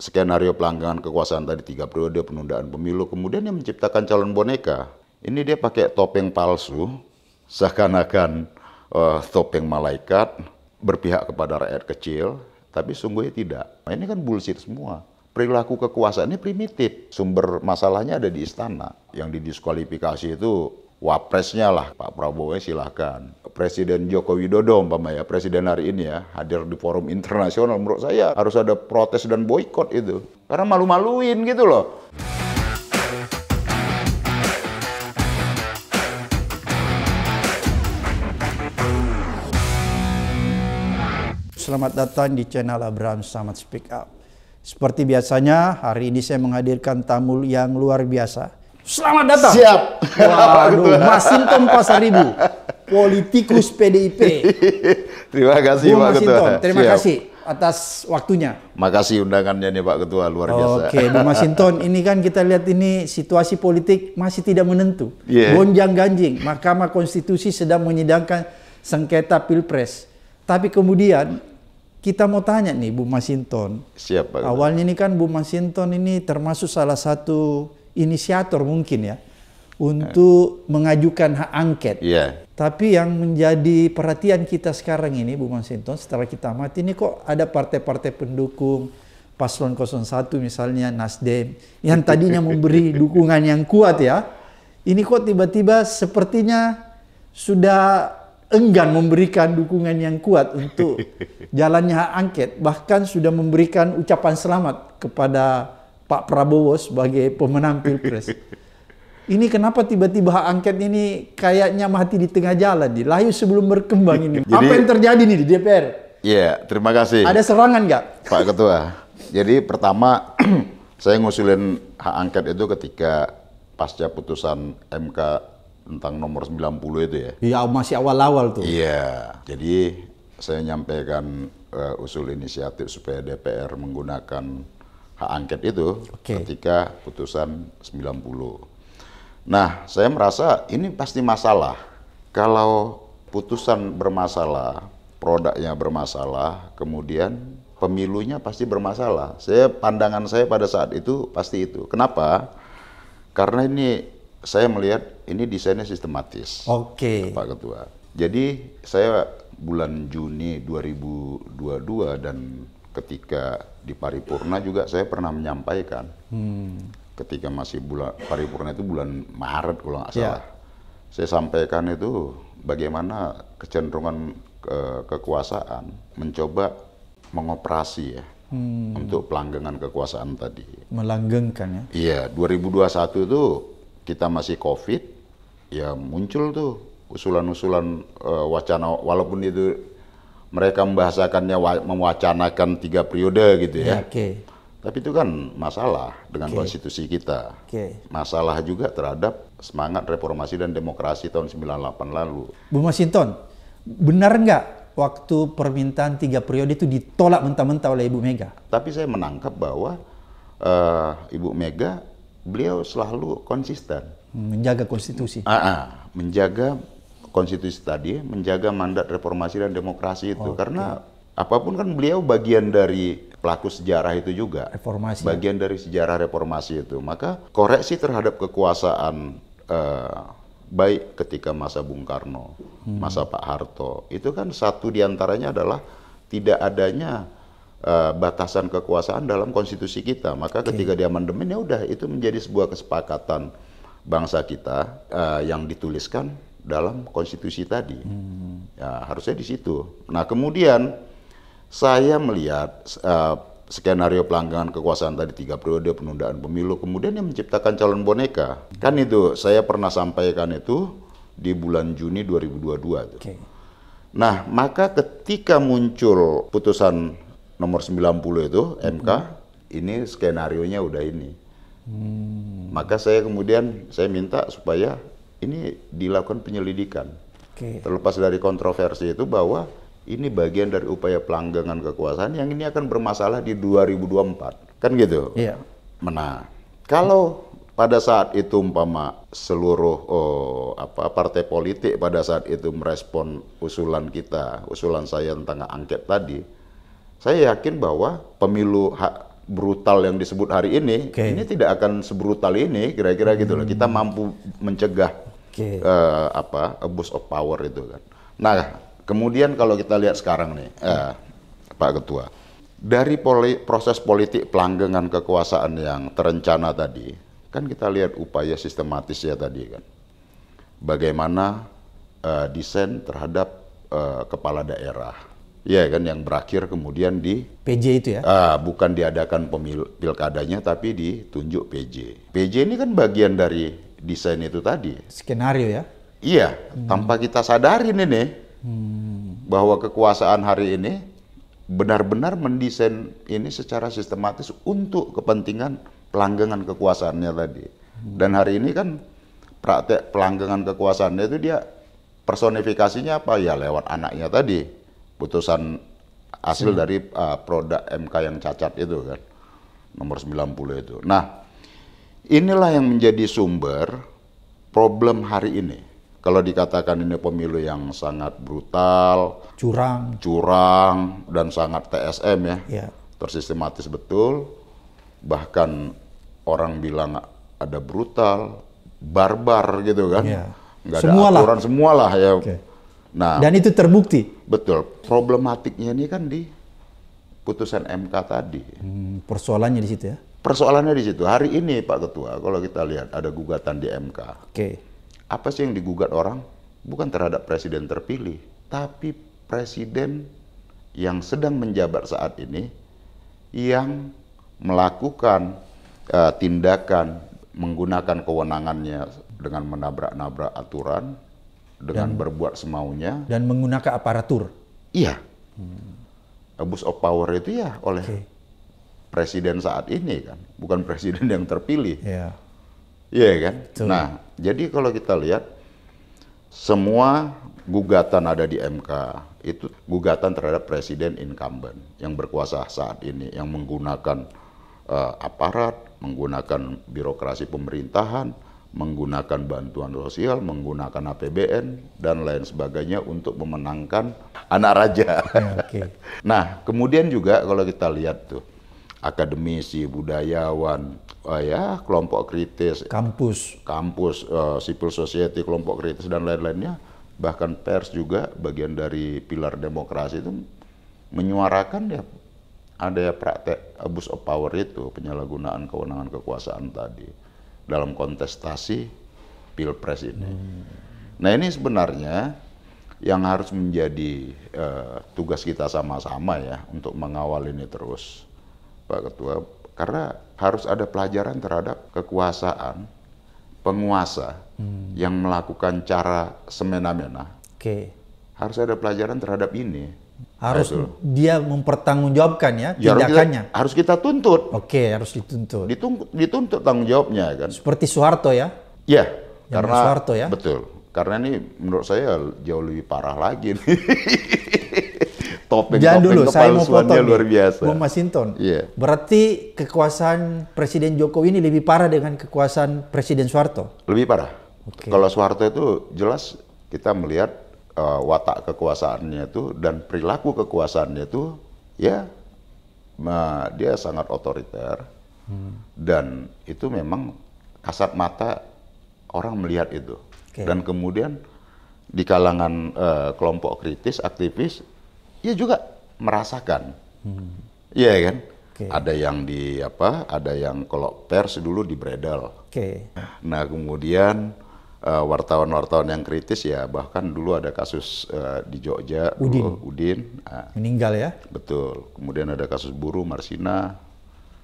skenario pelanggaran kekuasaan tadi tiga periode penundaan pemilu kemudian dia menciptakan calon boneka ini dia pakai topeng palsu seakan-akan uh, topeng malaikat berpihak kepada rakyat kecil tapi sungguhnya tidak nah, ini kan bullshit semua perilaku kekuasaan ini primitif sumber masalahnya ada di istana yang didiskualifikasi itu wapresnya lah Pak Prabowo silahkan. Presiden Joko Widodo Mbak ya, presiden hari ini ya, hadir di forum internasional menurut saya harus ada protes dan boykot itu. Karena malu-maluin gitu loh. Selamat datang di channel Abraham Samad Speak Up. Seperti biasanya, hari ini saya menghadirkan tamu yang luar biasa Selamat datang. Siap. Waduh, Masinton Pasaribu, politikus PDIP. Terima kasih Bu Pak Masinton, Ketua. Terima Siap. kasih atas waktunya. Makasih undangannya nih Pak Ketua, luar biasa. Oke, Bu Masinton, ini kan kita lihat ini situasi politik masih tidak menentu. Yeah. Gonjang ganjing, Mahkamah Konstitusi sedang menyidangkan sengketa Pilpres. Tapi kemudian kita mau tanya nih Bu Masinton. Siap Pak. Awalnya ini kan Bu Masinton ini termasuk salah satu inisiator mungkin ya hmm. untuk mengajukan hak angket. Yeah. Tapi yang menjadi perhatian kita sekarang ini, Bu Masinton, setelah kita mati ini kok ada partai-partai pendukung paslon 01 misalnya Nasdem yang tadinya memberi dukungan yang kuat ya. Ini kok tiba-tiba sepertinya sudah enggan memberikan dukungan yang kuat untuk jalannya hak angket, bahkan sudah memberikan ucapan selamat kepada Pak Prabowo sebagai pemenang pilpres. Ini kenapa tiba-tiba hak angket ini kayaknya mati di tengah jalan, di layu sebelum berkembang ini. Jadi, Apa yang terjadi nih di DPR? Iya, terima kasih. Ada serangan nggak? Pak Ketua. Jadi pertama saya ngusulin hak angket itu ketika pasca putusan MK tentang nomor 90 itu ya. Iya, masih awal-awal tuh. Iya. Jadi saya nyampaikan uh, usul inisiatif supaya DPR menggunakan hak angket itu okay. ketika putusan 90. Nah, saya merasa ini pasti masalah. Kalau putusan bermasalah, produknya bermasalah, kemudian pemilunya pasti bermasalah. Saya pandangan saya pada saat itu pasti itu. Kenapa? Karena ini saya melihat ini desainnya sistematis. Oke. Okay. Pak Ketua. Jadi saya bulan Juni 2022 dan ketika di paripurna juga saya pernah menyampaikan hmm. ketika masih bulan paripurna itu bulan Maret kalau nggak iya. salah. Yeah. Saya sampaikan itu bagaimana kecenderungan ke, kekuasaan mencoba mengoperasi ya hmm. untuk pelanggengan kekuasaan tadi. Melanggengkan ya? Iya, 2021 itu kita masih COVID, ya muncul tuh usulan-usulan uh, wacana walaupun itu mereka membahasakannya mewacanakan tiga periode gitu ya. ya okay. Tapi itu kan masalah dengan okay. konstitusi kita. Okay. Masalah juga terhadap semangat reformasi dan demokrasi tahun 98 lalu. Bu Masinton, benar nggak waktu permintaan tiga periode itu ditolak mentah-mentah oleh Ibu Mega? Tapi saya menangkap bahwa uh, Ibu Mega beliau selalu konsisten menjaga konstitusi. Ah, uh, menjaga konstitusi tadi menjaga mandat reformasi dan demokrasi itu okay. karena apapun kan beliau bagian dari pelaku sejarah itu juga reformasi bagian dari sejarah reformasi itu maka koreksi terhadap kekuasaan eh, baik ketika masa Bung Karno hmm. masa Pak Harto itu kan satu diantaranya adalah tidak adanya Uh, batasan kekuasaan dalam konstitusi kita. Maka okay. ketika diamandemen ya udah itu menjadi sebuah kesepakatan bangsa kita uh, yang dituliskan dalam konstitusi tadi. Hmm. Ya, harusnya di situ. Nah, kemudian saya melihat uh, skenario pelanggaran kekuasaan tadi tiga periode penundaan pemilu, kemudian yang menciptakan calon boneka. Hmm. Kan itu saya pernah sampaikan itu di bulan Juni 2022 itu. Okay. Nah, maka ketika muncul putusan nomor 90 itu MK, hmm. ini skenarionya udah ini. Hmm. Maka saya kemudian saya minta supaya ini dilakukan penyelidikan. Okay. Terlepas dari kontroversi itu bahwa ini bagian dari upaya pelanggangan kekuasaan yang ini akan bermasalah di 2024. Kan gitu? Iya. Nah, kalau pada saat itu umpama seluruh oh, apa partai politik pada saat itu merespon usulan kita, usulan saya tentang angket tadi, saya yakin bahwa pemilu brutal yang disebut hari ini, okay. ini tidak akan sebrutal ini, kira-kira hmm. gitu loh. Hmm. Kita mampu mencegah okay. uh, eh, apa abuse of power itu kan. Nah, kemudian kalau kita lihat sekarang nih, uh, Pak Ketua, dari poli, proses politik pelanggengan kekuasaan yang terencana tadi, kan kita lihat upaya sistematis ya tadi kan, bagaimana uh, desain terhadap uh, kepala daerah. ya kan yang berakhir kemudian di PJ itu ya? uh, bukan diadakan pemilu pilkadanya tapi ditunjuk PJ. PJ ini kan bagian dari desain itu tadi. Skenario ya? Iya, hmm. tanpa kita sadarin ini hmm. bahwa kekuasaan hari ini benar-benar mendesain ini secara sistematis untuk kepentingan pelanggengan kekuasaannya tadi. Hmm. Dan hari ini kan praktek pelanggengan kekuasaannya itu dia personifikasinya apa ya lewat anaknya tadi putusan hasil hmm. dari uh, produk MK yang cacat itu kan nomor 90 itu. Nah, Inilah yang menjadi sumber problem hari ini. Kalau dikatakan ini pemilu yang sangat brutal, curang, curang dan sangat TSM ya, ya. tersistematis betul. Bahkan orang bilang ada brutal, barbar gitu kan, ya. nggak ada semualah. aturan semualah ya. Oke. Nah, dan itu terbukti. Betul. Problematiknya ini kan di putusan MK tadi. Hmm, persoalannya di situ ya. Persoalannya di situ. Hari ini Pak Ketua, kalau kita lihat ada gugatan di MK. Oke. Okay. Apa sih yang digugat orang? Bukan terhadap presiden terpilih, tapi presiden yang sedang menjabat saat ini yang melakukan uh, tindakan menggunakan kewenangannya dengan menabrak-nabrak aturan, dengan dan, berbuat semaunya dan menggunakan aparatur. Iya. Hmm. Abuse of power itu ya oleh okay presiden saat ini kan, bukan presiden yang terpilih. Iya. Yeah. Iya yeah, kan? Betul. Nah, jadi kalau kita lihat semua gugatan ada di MK itu gugatan terhadap presiden incumbent yang berkuasa saat ini yang menggunakan uh, aparat, menggunakan birokrasi pemerintahan, menggunakan bantuan sosial, menggunakan APBN dan lain sebagainya untuk memenangkan anak raja. Ya, okay. nah, kemudian juga kalau kita lihat tuh akademisi, budayawan, uh, ya kelompok kritis, kampus, kampus, uh, eh, civil society, kelompok kritis dan lain-lainnya, bahkan pers juga bagian dari pilar demokrasi itu menyuarakan ya ada ya praktek abuse of power itu penyalahgunaan kewenangan kekuasaan tadi dalam kontestasi pilpres ini. Hmm. Nah ini sebenarnya yang harus menjadi uh, tugas kita sama-sama ya untuk mengawal ini terus. Pak Ketua, karena harus ada pelajaran terhadap kekuasaan penguasa hmm. yang melakukan cara semena-mena. Oke. Okay. Harus ada pelajaran terhadap ini. Harus dia mempertanggungjawabkan ya, ya tindakannya. Harus kita, harus kita tuntut. Oke, okay, harus dituntut. Dituntut, dituntut tanggung jawabnya kan. Seperti Soeharto ya? Iya. Karena Soeharto ya. Betul. Karena ini menurut saya jauh lebih parah lagi. Nih. topeng Jangan dulu, saya mau potong luar biasa. Bung Masinton, yeah. berarti kekuasaan Presiden Jokowi ini lebih parah dengan kekuasaan Presiden Soeharto? Lebih parah. Okay. Kalau Soeharto itu jelas kita melihat uh, watak kekuasaannya itu dan perilaku kekuasaannya itu ya nah, dia sangat otoriter hmm. dan itu memang kasat mata orang melihat itu. Okay. Dan kemudian di kalangan uh, kelompok kritis, aktivis, ia juga merasakan. Hmm. Iya yeah, kan? Okay. Ada yang di apa? Ada yang kalau pers dulu di bredel. Okay. Nah kemudian eh, wartawan-wartawan uh, yang kritis ya bahkan dulu ada kasus uh, di Jogja eh, Udin, dulu, Udin uh, meninggal ya. Betul. Kemudian ada kasus Buru Marsina.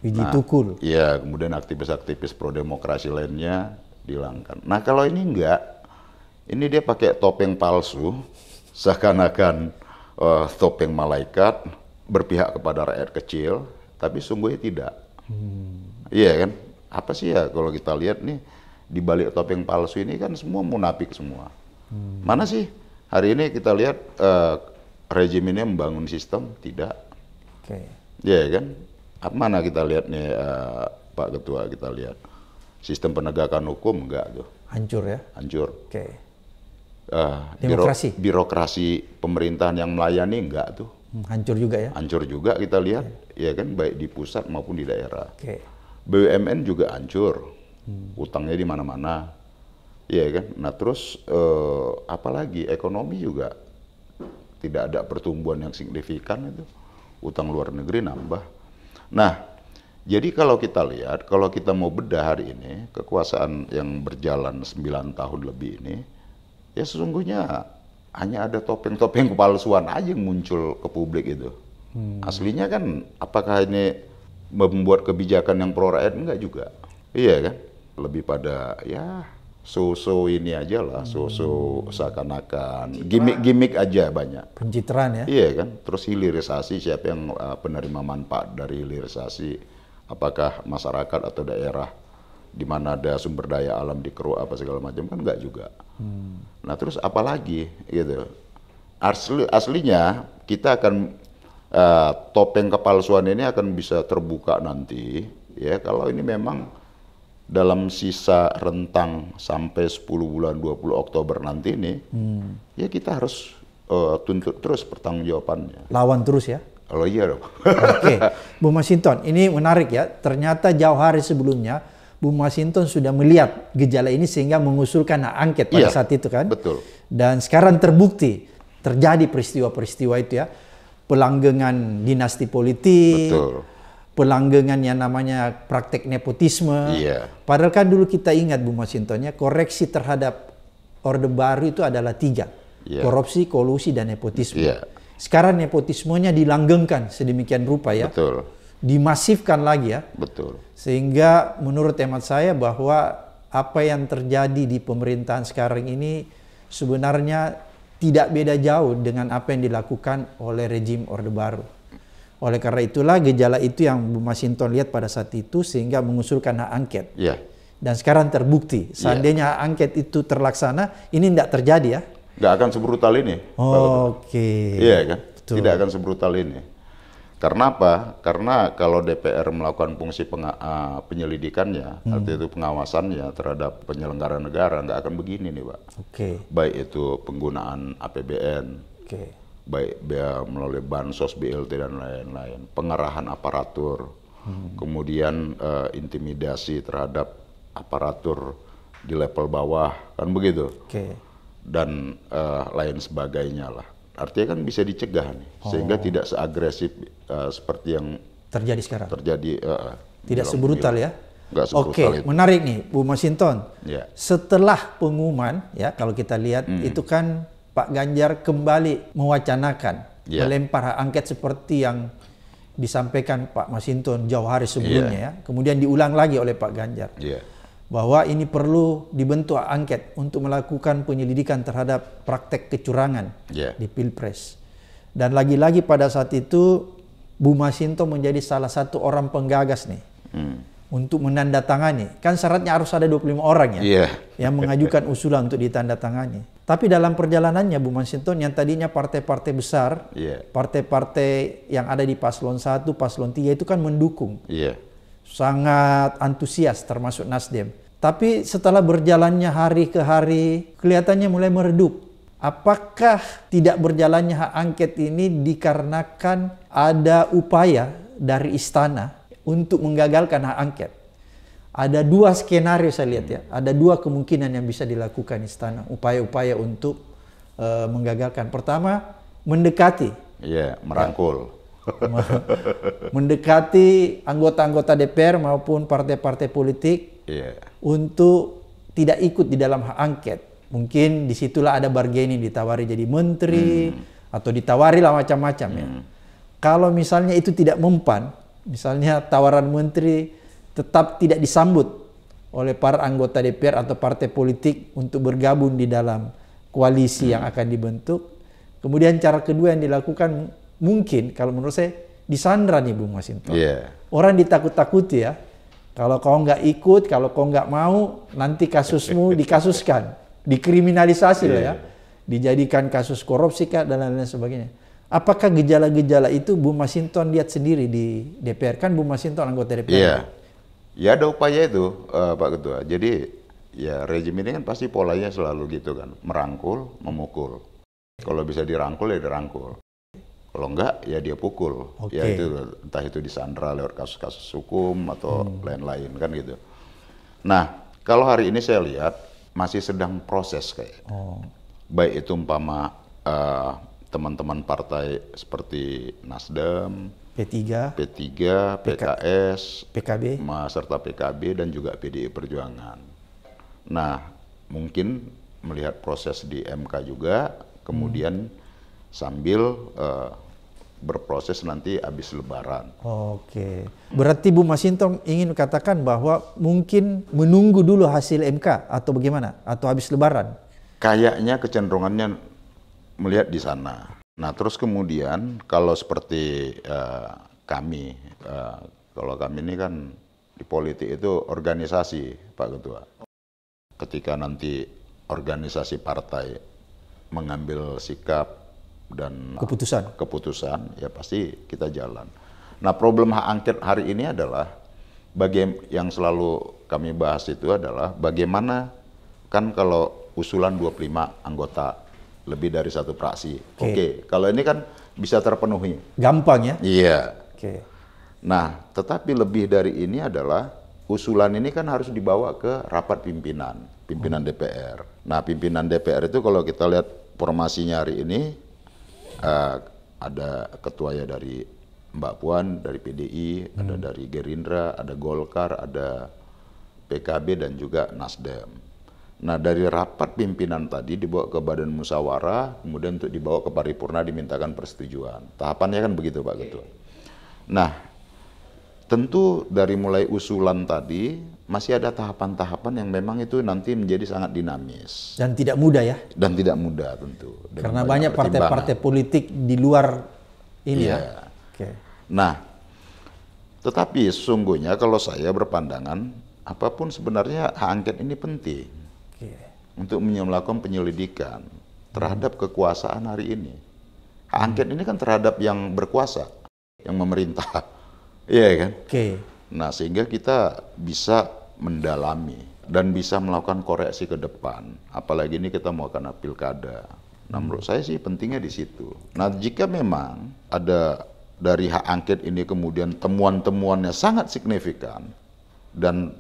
Wiji nah, Tukul. Iya. Kemudian aktivis-aktivis pro demokrasi lainnya dihilangkan. Nah kalau ini enggak, ini dia pakai topeng palsu seakan-akan uh, eh, topeng malaikat berpihak kepada rakyat kecil, tapi sungguhnya tidak. Hmm. Iya kan? Apa sih ya kalau kita lihat nih di balik topeng palsu ini kan semua munafik semua. Hmm. Mana sih hari ini kita lihat uh, rejim ini membangun sistem tidak? Okay. Iya kan? Apa mana kita lihat nih uh, Pak Ketua kita lihat sistem penegakan hukum enggak tuh? Hancur ya? Hancur. Oke. Okay. Eh, Demokrasi. Biro, birokrasi pemerintahan yang melayani enggak tuh. Hmm, hancur juga ya. Hancur juga kita lihat okay. Iya. ya kan baik di pusat maupun di daerah. Okay. BUMN juga hancur. Hmm. Utangnya di mana-mana. ya kan? Nah, terus uh, apalagi ekonomi juga tidak ada pertumbuhan yang signifikan itu. Utang luar negeri nambah. Nah, jadi kalau kita lihat, kalau kita mau bedah hari ini, kekuasaan yang berjalan 9 tahun lebih ini, ya sesungguhnya hanya ada topeng-topeng kepalsuan aja yang muncul ke publik itu. Hmm. Aslinya kan apakah ini membuat kebijakan yang pro rakyat enggak juga. Iya kan? Lebih pada ya so-so ini aja lah, hmm. so-so seakan-akan gimmick-gimmick aja banyak. Pencitraan ya? Iya kan? Terus hilirisasi siapa yang uh, penerima manfaat dari hilirisasi? Apakah masyarakat atau daerah? di mana ada sumber daya alam di Kru apa segala macam kan enggak juga. Hmm. Nah terus apalagi gitu asli aslinya kita akan uh, topeng kepalsuan ini akan bisa terbuka nanti ya kalau ini memang dalam sisa rentang sampai 10 bulan 20 Oktober nanti ini hmm. ya kita harus uh, tuntut terus pertanggungjawabannya. Lawan terus ya. Kalau iya dong. Oke, Bu Masinton, ini menarik ya. Ternyata jauh hari sebelumnya Bu Masinton sudah melihat gejala ini sehingga mengusulkan hak angket pada ya, saat itu kan. Betul. Dan sekarang terbukti terjadi peristiwa-peristiwa itu ya. Pelanggengan dinasti politik. Betul. Pelanggengan yang namanya praktek nepotisme. Iya. Padahal kan dulu kita ingat Bu Bung ya, koreksi terhadap Orde Baru itu adalah tiga. Iya. Korupsi, kolusi, dan nepotisme. Iya. Sekarang nepotismenya dilanggengkan sedemikian rupa ya. Betul dimasifkan lagi ya. Betul. Sehingga menurut hemat saya bahwa apa yang terjadi di pemerintahan sekarang ini sebenarnya tidak beda jauh dengan apa yang dilakukan oleh rejim Orde Baru. Oleh karena itulah gejala itu yang Bu Masinton lihat pada saat itu sehingga mengusulkan hak angket. Yeah. Dan sekarang terbukti, ya. seandainya yeah. angket itu terlaksana, ini tidak terjadi ya. Tidak akan sebrutal ini. Oh, Oke. Okay. Iya kan? Betul. Tidak akan sebrutal ini. Karena apa? Karena kalau DPR melakukan fungsi uh, penyelidikannya, hmm. artinya itu pengawasannya terhadap penyelenggara negara nggak akan begini nih, Pak. Oke. Okay. Baik itu penggunaan APBN, okay. baik bea melalui bansos, BLT dan lain-lain, pengerahan aparatur, hmm. kemudian uh, intimidasi terhadap aparatur di level bawah, kan begitu. Oke. Okay. Dan uh, lain sebagainya lah Artinya kan bisa dicegah nih, oh. sehingga tidak seagresif uh, seperti yang terjadi sekarang. Terjadi uh, tidak sebrutal ya. Oke, okay, menarik nih Bu Masinton. Yeah. Setelah pengumuman ya kalau kita lihat mm. itu kan Pak Ganjar kembali mewacanakan yeah. melempar hak angket seperti yang disampaikan Pak Masinton jauh hari sebelumnya yeah. ya. Kemudian diulang lagi oleh Pak Ganjar. Yeah bahwa ini perlu dibentuk angket untuk melakukan penyelidikan terhadap praktek kecurangan yeah. di Pilpres. Dan lagi-lagi pada saat itu Bu Masinto menjadi salah satu orang penggagas nih hmm. untuk menandatangani. Kan syaratnya harus ada 25 orang ya yeah. yang mengajukan usulan untuk ditandatangani. Tapi dalam perjalanannya Bu Masinton yang tadinya partai-partai besar, iya. partai-partai yeah. yang ada di paslon 1, paslon 3 itu kan mendukung. Yeah sangat antusias termasuk Nasdem. Tapi setelah berjalannya hari ke hari, kelihatannya mulai meredup. Apakah tidak berjalannya hak angket ini dikarenakan ada upaya dari istana untuk menggagalkan hak angket? Ada dua skenario saya lihat ya, hmm. ada dua kemungkinan yang bisa dilakukan istana, upaya-upaya untuk uh, menggagalkan. Pertama, mendekati. Iya, yeah, merangkul. mendekati anggota-anggota DPR maupun partai-partai politik yeah. untuk tidak ikut di dalam hak angket. Mungkin disitulah ada bargaining ditawari jadi menteri hmm. atau ditawari lah macam-macam ya. hmm. ya. Kalau misalnya itu tidak mempan, misalnya tawaran menteri tetap tidak disambut oleh para anggota DPR atau partai politik untuk bergabung di dalam koalisi hmm. yang akan dibentuk. Kemudian cara kedua yang dilakukan mungkin kalau menurut saya disandra nih Bung Masinton. Yeah. Orang ditakut-takuti ya. Kalau kau nggak ikut, kalau kau nggak mau, nanti kasusmu dikasuskan, dikriminalisasi yeah. lah ya, iya. dijadikan kasus korupsi kah dan lain-lain sebagainya. Apakah gejala-gejala itu Bu Masinton lihat sendiri di DPR? Kan Bu Masinton anggota DPR. Iya. Ya ada upaya itu uh, Pak Ketua. Jadi ya rezim ini kan pasti polanya selalu gitu kan. Merangkul, memukul. Kalau bisa dirangkul ya dirangkul. Kalau enggak ya dia pukul. Okay. Ya itu entah itu disandra lewat kasus-kasus hukum atau hmm. lain-lain hmm. kan gitu. Nah, kalau hari ini saya lihat masih sedang proses kayak. Oh. Baik itu umpama teman eh, teman-teman partai seperti Nasdem, P3, P3, PKS, PKB, serta PKB dan juga PDI Perjuangan. Nah, mungkin melihat proses di MK juga, kemudian hmm sambil uh, berproses nanti habis lebaran. Oke. Berarti Bu Masinton ingin katakan bahwa mungkin menunggu dulu hasil MK atau bagaimana? Atau habis lebaran? Kayaknya kecenderungannya melihat di sana. Nah terus kemudian kalau seperti uh, kami, uh, kalau kami ini kan di politik itu organisasi Pak Ketua. Ketika nanti organisasi partai mengambil sikap dan keputusan eh, keputusan ya pasti kita jalan. Nah problem hak angket hari ini adalah bagi yang selalu kami bahas itu adalah bagaimana kan kalau usulan 25 anggota lebih dari satu praksi. Oke, okay. okay. kalau ini kan bisa terpenuhi. Gampang ya? Iya. Yeah. Oke. Okay. Nah, tetapi lebih dari ini adalah usulan ini kan harus dibawa ke rapat pimpinan, pimpinan hmm. DPR. Nah, pimpinan DPR itu kalau kita lihat formasinya hari ini uh, ada ketuanya dari Mbak Puan dari PDI, hmm. ada dari Gerindra, ada Golkar, ada PKB dan juga Nasdem. Nah dari rapat pimpinan tadi dibawa ke Badan Musyawarah, kemudian untuk dibawa ke paripurna dimintakan persetujuan. Tahapannya kan begitu Pak Ketua. Nah tentu dari mulai usulan tadi masih ada tahapan-tahapan yang memang itu nanti menjadi sangat dinamis. Dan tidak mudah ya? Dan tidak mudah tentu. Karena banyak partai-partai politik di luar ini iya. ya? Okay. Nah, tetapi sungguhnya kalau saya berpandangan, apapun sebenarnya hak angket ini penting. Okay. Untuk melakukan penyelidikan terhadap hmm. kekuasaan hari ini. Hak angket hmm. ini kan terhadap yang berkuasa, yang memerintah. Iya kan? Oke. Okay. Nah, sehingga kita bisa mendalami dan bisa melakukan koreksi ke depan. Apalagi ini kita mau akan pilkada. Nah hmm. menurut saya sih pentingnya di situ. Nah jika memang ada dari hak angket ini kemudian temuan-temuannya sangat signifikan dan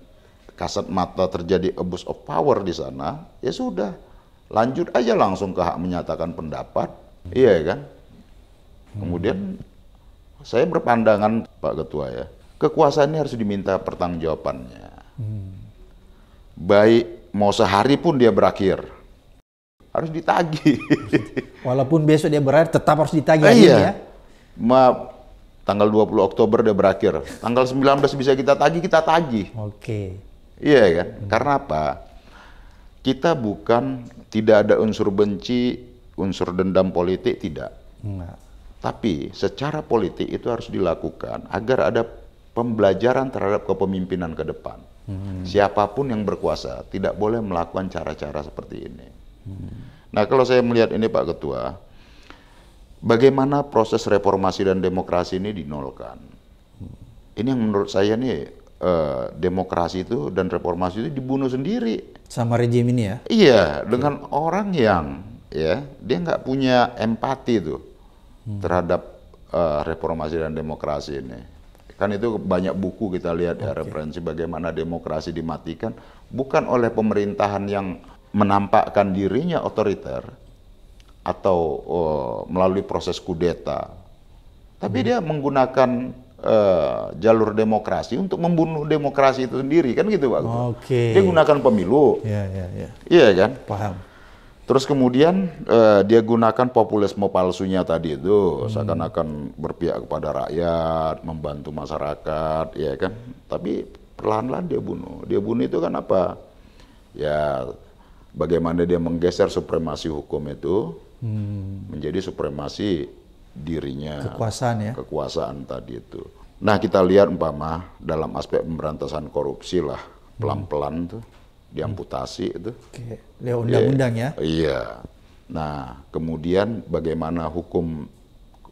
kasat mata terjadi abuse of power di sana, ya sudah lanjut aja langsung ke hak menyatakan pendapat, iya ya kan? Kemudian hmm. saya berpandangan Pak Ketua ya, kekuasaan ini harus diminta pertanggungjawabannya. Hmm. Baik mau sehari pun dia berakhir. Harus ditagi. Walaupun besok dia berakhir tetap harus ditagi eh, iya. ya. Ma tanggal 20 Oktober dia berakhir. Tanggal 19 bisa kita tagih, kita tagih. Oke. Okay. Iya ya kan? Hmm. Karena apa? Kita bukan tidak ada unsur benci, unsur dendam politik tidak. Enggak. Tapi secara politik itu harus dilakukan agar ada pembelajaran terhadap kepemimpinan ke depan. Hmm. Siapapun yang berkuasa tidak boleh melakukan cara-cara seperti ini. Hmm. Nah, kalau saya melihat ini Pak Ketua, bagaimana proses reformasi dan demokrasi ini dinolkan? Hmm. Ini yang menurut saya nih eh, demokrasi itu dan reformasi itu dibunuh sendiri. Sama rejim ini ya? Iya, dengan orang yang ya dia nggak punya empati tuh hmm. terhadap eh, reformasi dan demokrasi ini. Kan itu banyak buku kita lihat okay. ya referensi bagaimana demokrasi dimatikan bukan oleh pemerintahan yang menampakkan dirinya otoriter atau uh, melalui proses kudeta. Tapi hmm. dia menggunakan uh, jalur demokrasi untuk membunuh demokrasi itu sendiri kan gitu Pak. Okay. Dia gunakan pemilu. Ya, ya, ya. Iya, yeah, yeah, yeah, Yeah. kan? Paham. Terus kemudian eh, dia gunakan populisme palsunya tadi itu hmm. seakan-akan berpihak kepada rakyat, membantu masyarakat, ya kan. Tapi perlahan-lahan dia bunuh. Dia bunuh itu kan apa? Ya bagaimana dia menggeser supremasi hukum itu hmm. menjadi supremasi dirinya. Kekuasaan ya. Kekuasaan tadi itu. Nah kita lihat umpama dalam aspek pemberantasan korupsi lah pelan-pelan tuh diamputasi hmm. itu. Oke. Ya, undang-undang ya. Iya. iya. Nah, kemudian bagaimana hukum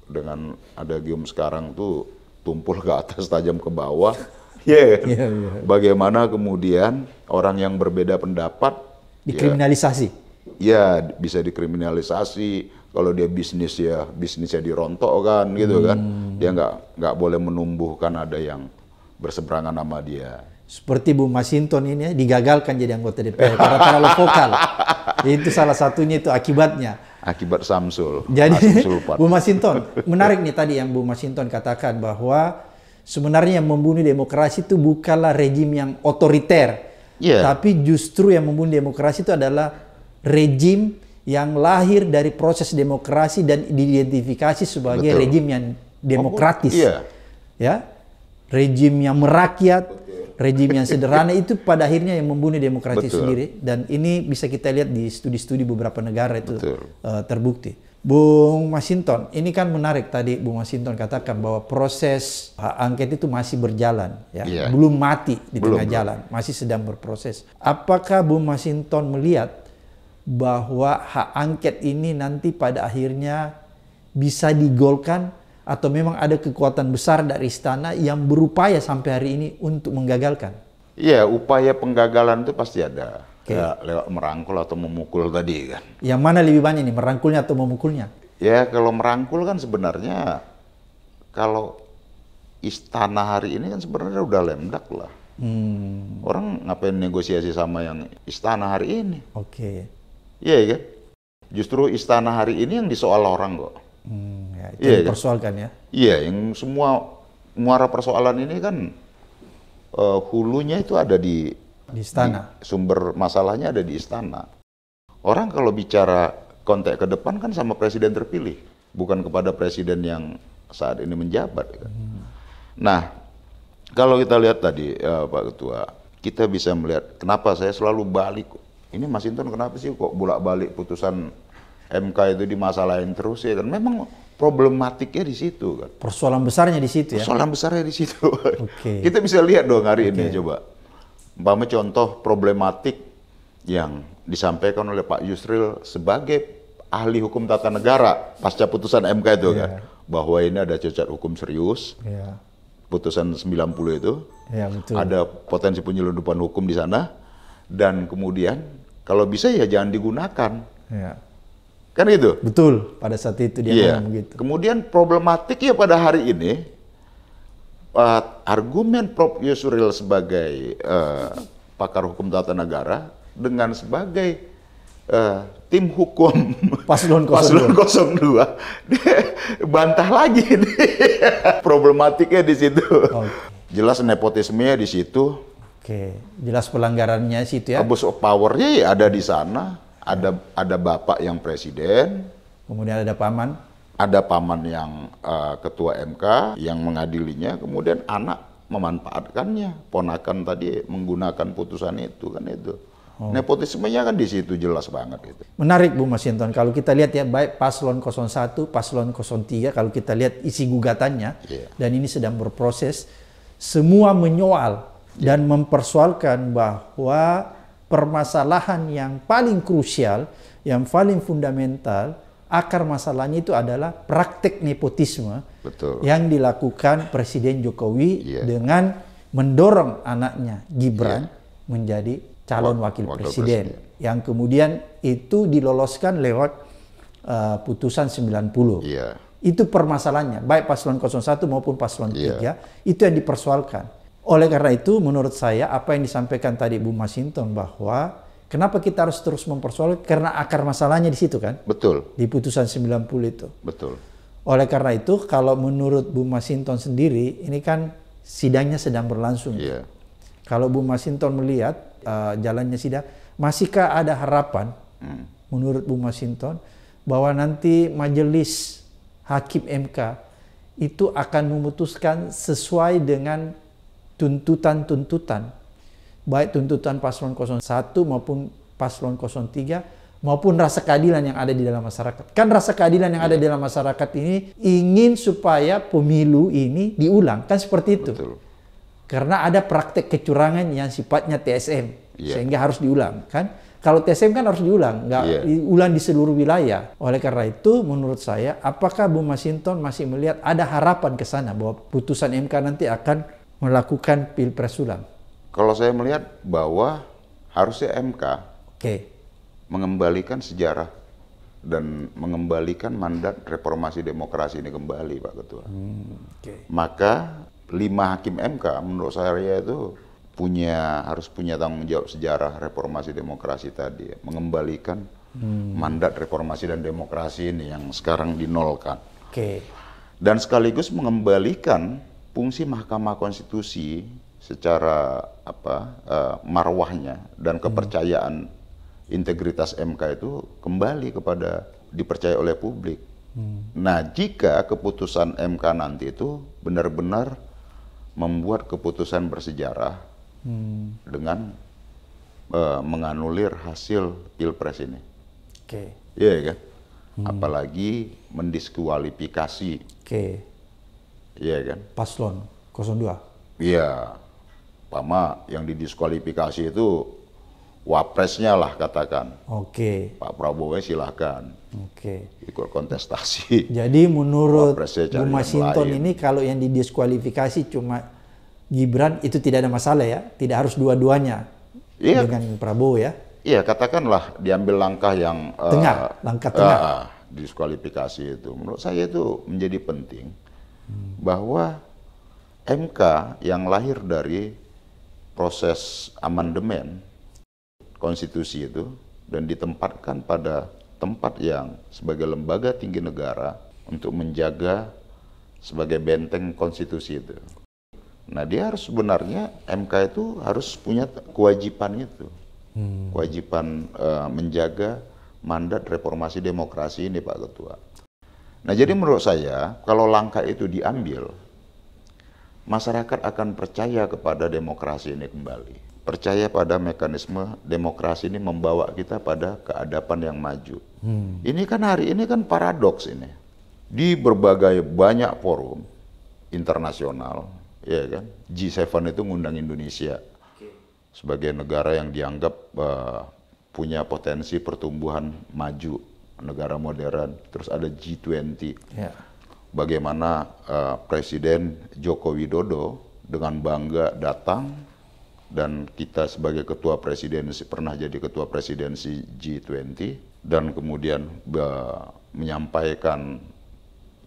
dengan ada gium sekarang tuh tumpul ke atas tajam ke bawah. Iya. yeah. yeah, yeah. Bagaimana kemudian orang yang berbeda pendapat ya, dikriminalisasi? Iya, ya bisa dikriminalisasi. Kalau dia bisnis ya bisnisnya dirontok kan, gitu kan? hmm. kan. Dia nggak nggak boleh menumbuhkan ada yang berseberangan sama dia seperti Bu Masinton ini ya, digagalkan jadi anggota DPR karena terlalu vokal. itu salah satunya itu akibatnya. Akibat Samsul. Jadi Bu Masinton, menarik nih tadi yang Bu Masinton katakan bahwa sebenarnya yang membunuh demokrasi itu bukanlah rejim yang otoriter. Yeah. Tapi justru yang membunuh demokrasi itu adalah rejim yang lahir dari proses demokrasi dan diidentifikasi sebagai Betul. rejim yang demokratis. Oh, iya. yeah. Ya. Rejim yang merakyat, rejim yang sederhana itu pada akhirnya yang membunuh demokrasi Betul. sendiri dan ini bisa kita lihat di studi-studi beberapa negara itu uh, terbukti. Bung Masinton, ini kan menarik tadi Bung Masinton katakan bahwa proses hak angket itu masih berjalan, ya, yeah. belum mati di belum, tengah belum. jalan, masih sedang berproses. Apakah Bung Masinton melihat bahwa hak angket ini nanti pada akhirnya bisa digolkan atau memang ada kekuatan besar dari istana yang berupaya sampai hari ini untuk menggagalkan? Iya, upaya penggagalan itu pasti ada. Okay. Ya, lewat merangkul atau memukul tadi kan. Yang mana lebih banyak nih, merangkulnya atau memukulnya? Ya, kalau merangkul kan sebenarnya kalau istana hari ini kan sebenarnya udah lemdak lah. Hmm. Orang ngapain negosiasi sama yang istana hari ini? Oke. Okay. Iya kan? Justru istana hari ini yang disoal orang kok. Hmm, ya, itu iya, yeah, iya. ya. Iya, yang semua muara persoalan ini kan uh, hulunya itu ada di di istana. Di, sumber masalahnya ada di istana. Orang kalau bicara konteks ke depan kan sama presiden terpilih, bukan kepada presiden yang saat ini menjabat. Gitu. Hmm. Nah, kalau kita lihat tadi uh, Pak Ketua, kita bisa melihat kenapa saya selalu balik. Ini Mas Inton kenapa sih kok bolak-balik putusan MK itu dimasalahin terus ya kan. Memang problematiknya di situ kan. Persoalan besarnya di situ ya. Persoalan besarnya di situ. Okay. Kita bisa lihat dong hari okay. ini coba. Umpama contoh problematik yang disampaikan oleh Pak Yusril sebagai ahli hukum tata negara pasca putusan MK itu yeah. kan iya. bahwa ini ada cacat hukum serius. Yeah. Putusan 90 itu. Yeah, betul. Ada potensi penyelundupan hukum di sana dan kemudian kalau bisa ya jangan digunakan. Yeah. Kan gitu? Betul, pada saat itu dia yeah. ngomong gitu. Kemudian problematik ya pada hari ini, uh, argumen Prof. Yusril sebagai uh, pakar hukum tata negara dengan sebagai uh, tim hukum paslon 02, paslon 02 bantah lagi nih. problematiknya di situ. Oh. Jelas nepotismenya di situ. Oke, jelas pelanggarannya situ ya. Abuse of power-nya ya ada di sana ada ada bapak yang presiden. Kemudian ada paman. Ada paman yang uh, ketua MK yang mengadilinya, kemudian anak memanfaatkannya, ponakan tadi menggunakan putusan itu kan itu. Oh. Nepotismenya kan di situ jelas banget itu. Menarik Bu Masinton kalau kita lihat ya baik paslon 01, paslon 03 kalau kita lihat isi gugatannya yeah. dan ini sedang berproses semua menyoal yeah. dan iya. mempersoalkan bahwa permasalahan yang paling krusial, yang paling fundamental, akar masalahnya itu adalah praktek nepotisme Betul. yang dilakukan Presiden Jokowi yeah. dengan mendorong anaknya Gibran yeah. menjadi calon wakil, wakil presiden, presiden yang kemudian itu diloloskan lewat uh, putusan 90. Yeah. Iya. Itu permasalahannya baik paslon 01 maupun paslon yeah. itu yang dipersoalkan. Oleh karena itu, menurut saya apa yang disampaikan tadi Bu Masinton bahwa kenapa kita harus terus mempersoal karena akar masalahnya di situ kan? Betul. Di putusan 90 itu. Betul. Oleh karena itu, kalau menurut Bu Masinton sendiri, ini kan sidangnya sedang berlangsung. Yeah. Kalau Bu Masinton melihat uh, jalannya sidang, masihkah ada harapan hmm. menurut Bu Masinton bahwa nanti majelis hakim MK itu akan memutuskan sesuai dengan tuntutan-tuntutan, baik tuntutan paslon 01 maupun paslon 03, maupun rasa keadilan yang ada di dalam masyarakat. Kan rasa keadilan yang ada iya. di dalam masyarakat ini ingin supaya pemilu ini diulang, kan seperti itu. Betul. Karena ada praktek kecurangan yang sifatnya TSM, yeah. sehingga harus diulang, kan? Kalau TSM kan harus diulang, nggak yeah. diulang di seluruh wilayah. Oleh karena itu, menurut saya, apakah Bu Masinton masih melihat ada harapan ke sana bahwa putusan MK nanti akan melakukan pilpres ulang. Kalau saya melihat bahwa harusnya MK okay. mengembalikan sejarah dan mengembalikan mandat reformasi demokrasi ini kembali, Pak Ketua. Hmm, okay. Maka lima hakim MK menurut saya itu punya harus punya tanggung jawab sejarah reformasi demokrasi tadi, ya. mengembalikan hmm. mandat reformasi dan demokrasi ini yang sekarang dinolkan. Okay. Dan sekaligus mengembalikan fungsi Mahkamah Konstitusi secara apa uh, marwahnya dan hmm. kepercayaan hmm. integritas MK itu kembali kepada dipercaya oleh publik. Hmm. Nah, jika keputusan MK nanti itu benar-benar membuat keputusan bersejarah hmm. dengan uh, menganulir hasil pilpres ini. Oke. Okay. Iya ya kan? Hmm. Apalagi mendiskualifikasi. Okay Iya kan? Paslon 02. Iya. Pama yang didiskualifikasi itu wapresnya lah katakan. Oke. Okay. Pak Prabowo silahkan. Oke. Okay. Ikut kontestasi. Jadi menurut Bu Masinton ini kalau yang didiskualifikasi cuma Gibran itu tidak ada masalah ya, tidak harus dua-duanya iya. dengan Prabowo ya. Iya katakanlah diambil langkah yang eh, tengah, uh, langkah tengah. Uh, eh, eh, diskualifikasi itu menurut saya itu menjadi penting bahwa MK yang lahir dari proses amandemen konstitusi itu dan ditempatkan pada tempat yang sebagai lembaga tinggi negara untuk menjaga sebagai benteng konstitusi itu. Nah dia harus sebenarnya MK itu harus punya kewajiban itu, hmm. kewajiban uh, menjaga mandat reformasi demokrasi ini Pak Ketua. Nah jadi menurut saya kalau langkah itu diambil, masyarakat akan percaya kepada demokrasi ini kembali. Percaya pada mekanisme demokrasi ini membawa kita pada keadapan yang maju. Hmm. Ini kan hari ini kan paradoks ini. Di berbagai banyak forum internasional, ya kan? G7 itu mengundang Indonesia sebagai negara yang dianggap uh, punya potensi pertumbuhan maju negara modern, terus ada G20. Yeah. Bagaimana uh, Presiden Joko Widodo dengan bangga datang dan kita sebagai ketua presidensi pernah jadi ketua presidensi G20 dan kemudian uh, menyampaikan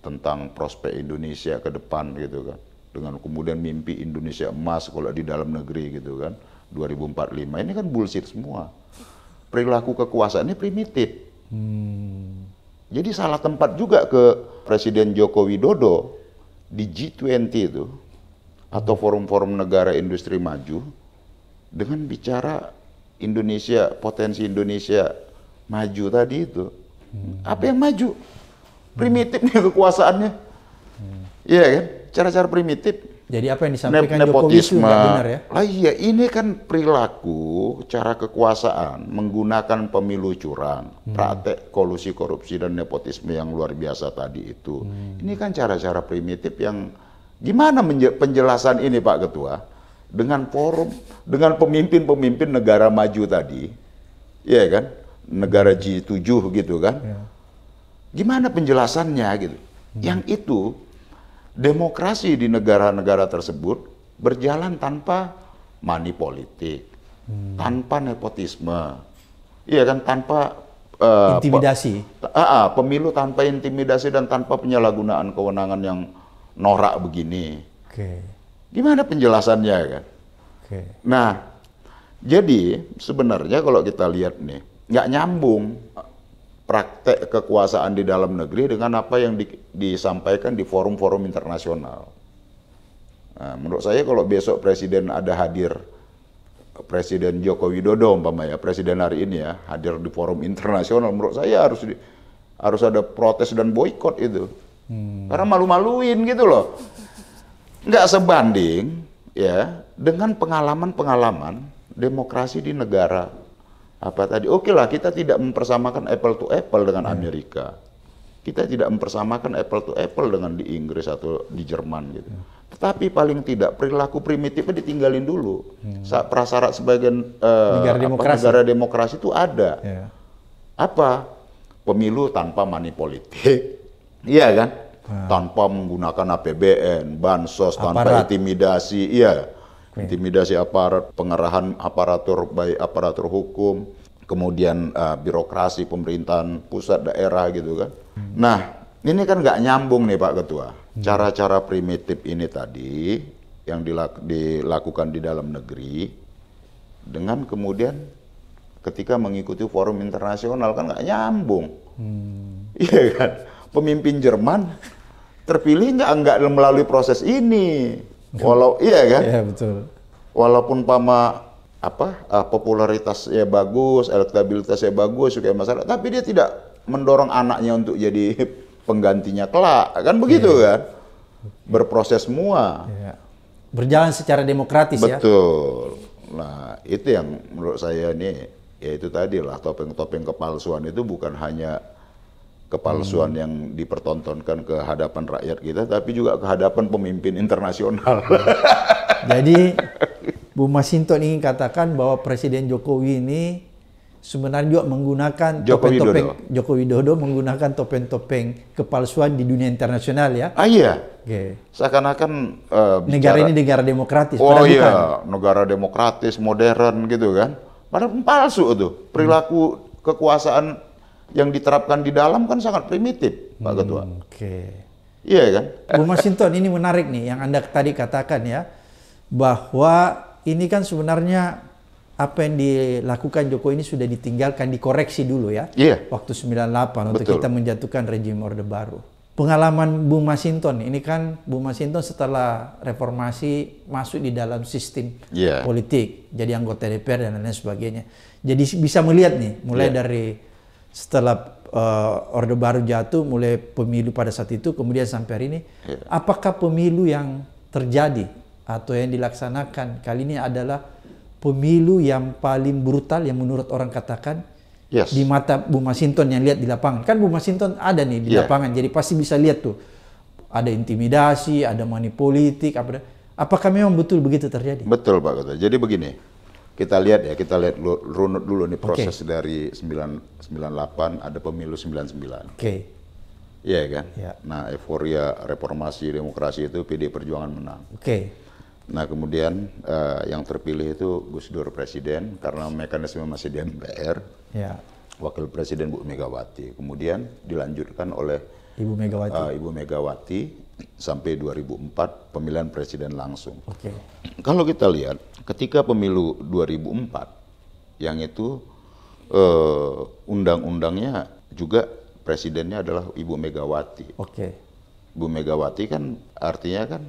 tentang prospek Indonesia ke depan gitu kan dengan kemudian mimpi Indonesia emas kalau di dalam negeri gitu kan 2045 ini kan bullshit semua perilaku kekuasaan ini primitif Hmm. Jadi salah tempat juga ke Presiden Joko Widodo di G20 itu atau forum-forum negara industri maju dengan bicara Indonesia potensi Indonesia maju tadi itu. Hmm. Apa yang maju? Primitif nih kekuasaannya. Hmm. Iya hmm. kan? Cara-cara primitif. Jadi apa yang disampaikan Nep Jokowi itu benar ya? Lah iya, ini kan perilaku cara kekuasaan menggunakan pemilu curang, hmm. praktek kolusi korupsi dan nepotisme yang luar biasa tadi itu. Hmm. Ini kan cara-cara primitif yang gimana penjelasan ini Pak Ketua dengan forum dengan pemimpin-pemimpin negara maju tadi, ya kan? Negara G7 gitu kan. Ya. Gimana penjelasannya gitu? Hmm. Yang itu demokrasi di negara-negara tersebut berjalan tanpa money politik, hmm. tanpa nepotisme, iya kan tanpa uh, intimidasi, pe, uh, ah, uh, ah, pemilu tanpa intimidasi dan tanpa penyalahgunaan kewenangan yang norak begini. Okay. Gimana penjelasannya ya kan? Okay. Nah, jadi sebenarnya kalau kita lihat nih, nggak nyambung praktek kekuasaan di dalam negeri dengan apa yang di, disampaikan di forum-forum internasional. Nah, menurut saya kalau besok presiden ada hadir Presiden Joko Widodo umpama ya, presiden hari ini ya, hadir di forum internasional menurut saya harus di, harus ada protes dan boykot itu. Hmm. Karena malu-maluin gitu loh. Nggak sebanding ya dengan pengalaman-pengalaman demokrasi di negara apa tadi oke lah kita tidak mempersamakan apple to apple dengan iya. Amerika kita tidak mempersamakan apple to apple dengan di Inggris atau di Jerman gitu iya. tetapi paling tidak perilaku primitifnya ditinggalin dulu iya. saat prasyarat sebagian uh, negara, apa, demokrasi. negara demokrasi itu ada apa pemilu tanpa money politik iya kan tanpa menggunakan APBN bansos Aparat. tanpa intimidasi iya intimidasi aparat, pengerahan aparatur baik aparatur hukum, kemudian uh, birokrasi pemerintahan pusat daerah gitu kan. Hmm. Nah, ini kan nggak nyambung nih Pak Ketua. Hmm. Cara-cara primitif ini tadi yang dilak dilakukan di dalam negeri dengan kemudian ketika mengikuti forum internasional kan nggak nyambung. Hmm. Iya kan? Pemimpin Jerman terpilih nggak nggak melalui proses ini Walau iya kan? Iya betul. Walaupun Pama apa uh, eh, popularitasnya bagus, elektabilitasnya bagus, suka masyarakat, tapi dia tidak mendorong anaknya untuk jadi penggantinya kelak, kan begitu iya. kan? Berproses semua. Iya. Berjalan secara demokratis Betul. ya. Betul. Nah, itu yang menurut saya nih, ya itu tadi lah topeng-topeng kepalsuan itu bukan hanya kepalsuan hmm. yang dipertontonkan ke hadapan rakyat kita, tapi juga ke hadapan pemimpin internasional. Jadi, Bu Masinton ingin katakan bahwa Presiden Jokowi ini sebenarnya juga menggunakan topeng-topeng Joko Widodo menggunakan topeng-topeng kepalsuan di dunia internasional ya. Ah iya. Okay. Seakan-akan uh, negara ini negara demokratis. Oh iya, bukan. negara demokratis modern gitu kan. Padahal palsu itu perilaku hmm. kekuasaan yang diterapkan di dalam kan sangat primitif, Pak hmm, Ketua. Oke. Okay. Iya kan? Bu Masinton, ini menarik nih yang Anda tadi katakan ya, bahwa ini kan sebenarnya apa yang dilakukan Jokowi ini sudah ditinggalkan, dikoreksi dulu ya. Iya. Yeah. Waktu 98 Betul. untuk kita menjatuhkan rejim Orde Baru. Pengalaman Bu Masinton, ini kan Bu Masinton setelah reformasi masuk di dalam sistem yeah. politik, jadi anggota DPR dan lain-lain sebagainya. Jadi bisa melihat nih, mulai yeah. dari setelah uh, Orde Baru jatuh, mulai pemilu pada saat itu, kemudian sampai hari ini, yeah. apakah pemilu yang terjadi atau yang dilaksanakan kali ini adalah pemilu yang paling brutal yang menurut orang katakan yes. di mata Bu Masinton yang lihat di lapangan. Kan Bu Masinton ada nih di yeah. lapangan, jadi pasti bisa lihat tuh ada intimidasi, ada money politik, apa. Apakah memang betul begitu terjadi? Betul Pak Kota. Jadi begini, kita lihat ya, kita lihat runut dulu nih proses okay. dari 998 delapan ada pemilu 99. Oke. Okay. Iya kan? Yeah. Nah, euforia reformasi demokrasi itu PD Perjuangan menang. Oke. Okay. Nah, kemudian uh, yang terpilih itu Gus Dur presiden karena mekanisme masih di MPR. Yeah. Wakil Presiden Bu Megawati. Kemudian dilanjutkan oleh Ibu Megawati. Uh, Ibu Megawati sampai 2004 pemilihan presiden langsung. Okay. Kalau kita lihat ketika pemilu 2004 yang itu uh, undang-undangnya juga presidennya adalah Ibu Megawati. Oke. Okay. Ibu Megawati kan artinya kan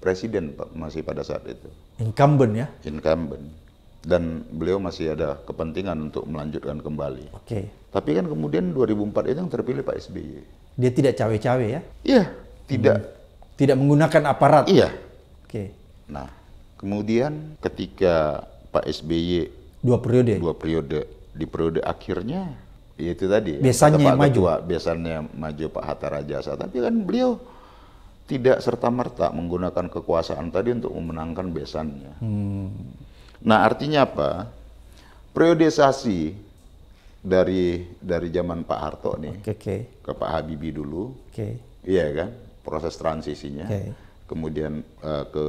presiden masih pada saat itu. Incumbent ya? Incumbent. Dan beliau masih ada kepentingan untuk melanjutkan kembali. Oke. Okay. Tapi kan kemudian 2004 itu yang terpilih Pak SBY. Dia tidak cawe-cawe ya? Iya tidak hmm. tidak menggunakan aparat. Iya. Oke. Okay. Nah, kemudian ketika Pak SBY dua periode dua periode di periode akhirnya yaitu itu tadi biasanya Pak maju Ketua, biasanya maju Pak Hatta Rajasa tapi kan beliau tidak serta merta menggunakan kekuasaan tadi untuk memenangkan besannya hmm. nah artinya apa periodisasi dari dari zaman Pak Harto nih okay, okay. ke Pak Habibie dulu okay. iya kan proses transisinya. Okay. Kemudian uh, ke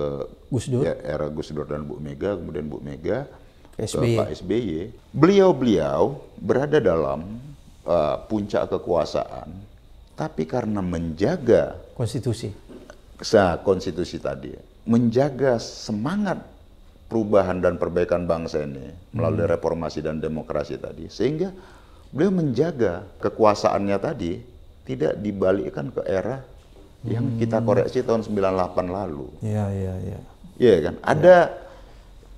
Gus Dur. Ya, era Gus Dur dan Bu Mega, kemudian Bu Mega SBY. Ke Pak SBY. Beliau-beliau berada dalam uh, puncak kekuasaan, tapi karena menjaga konstitusi. sah konstitusi tadi, menjaga semangat perubahan dan perbaikan bangsa ini melalui hmm. reformasi dan demokrasi tadi, sehingga beliau menjaga kekuasaannya tadi tidak dibalikkan ke era yang kita hmm. koreksi tahun 98 lalu. Iya, iya, iya. Iya kan? Iya. Ada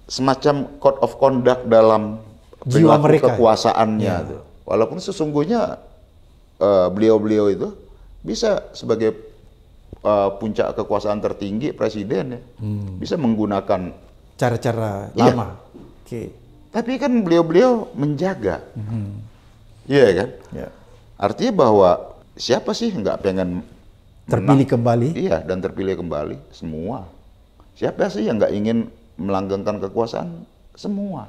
semacam code of conduct dalam jiwa mereka ya? kekuasaannya ya. itu. Walaupun sesungguhnya eh, beliau-beliau uh, itu bisa sebagai uh, puncak kekuasaan tertinggi presiden ya. Hmm. Bisa menggunakan cara-cara iya. lama. Oke. Okay. Tapi kan beliau-beliau menjaga. Hmm. Iya hmm. kan? Ya. Artinya bahwa siapa sih nggak pengen terpilih menang. kembali. Iya, dan terpilih kembali semua. Siapa sih yang nggak ingin melanggengkan kekuasaan? Semua.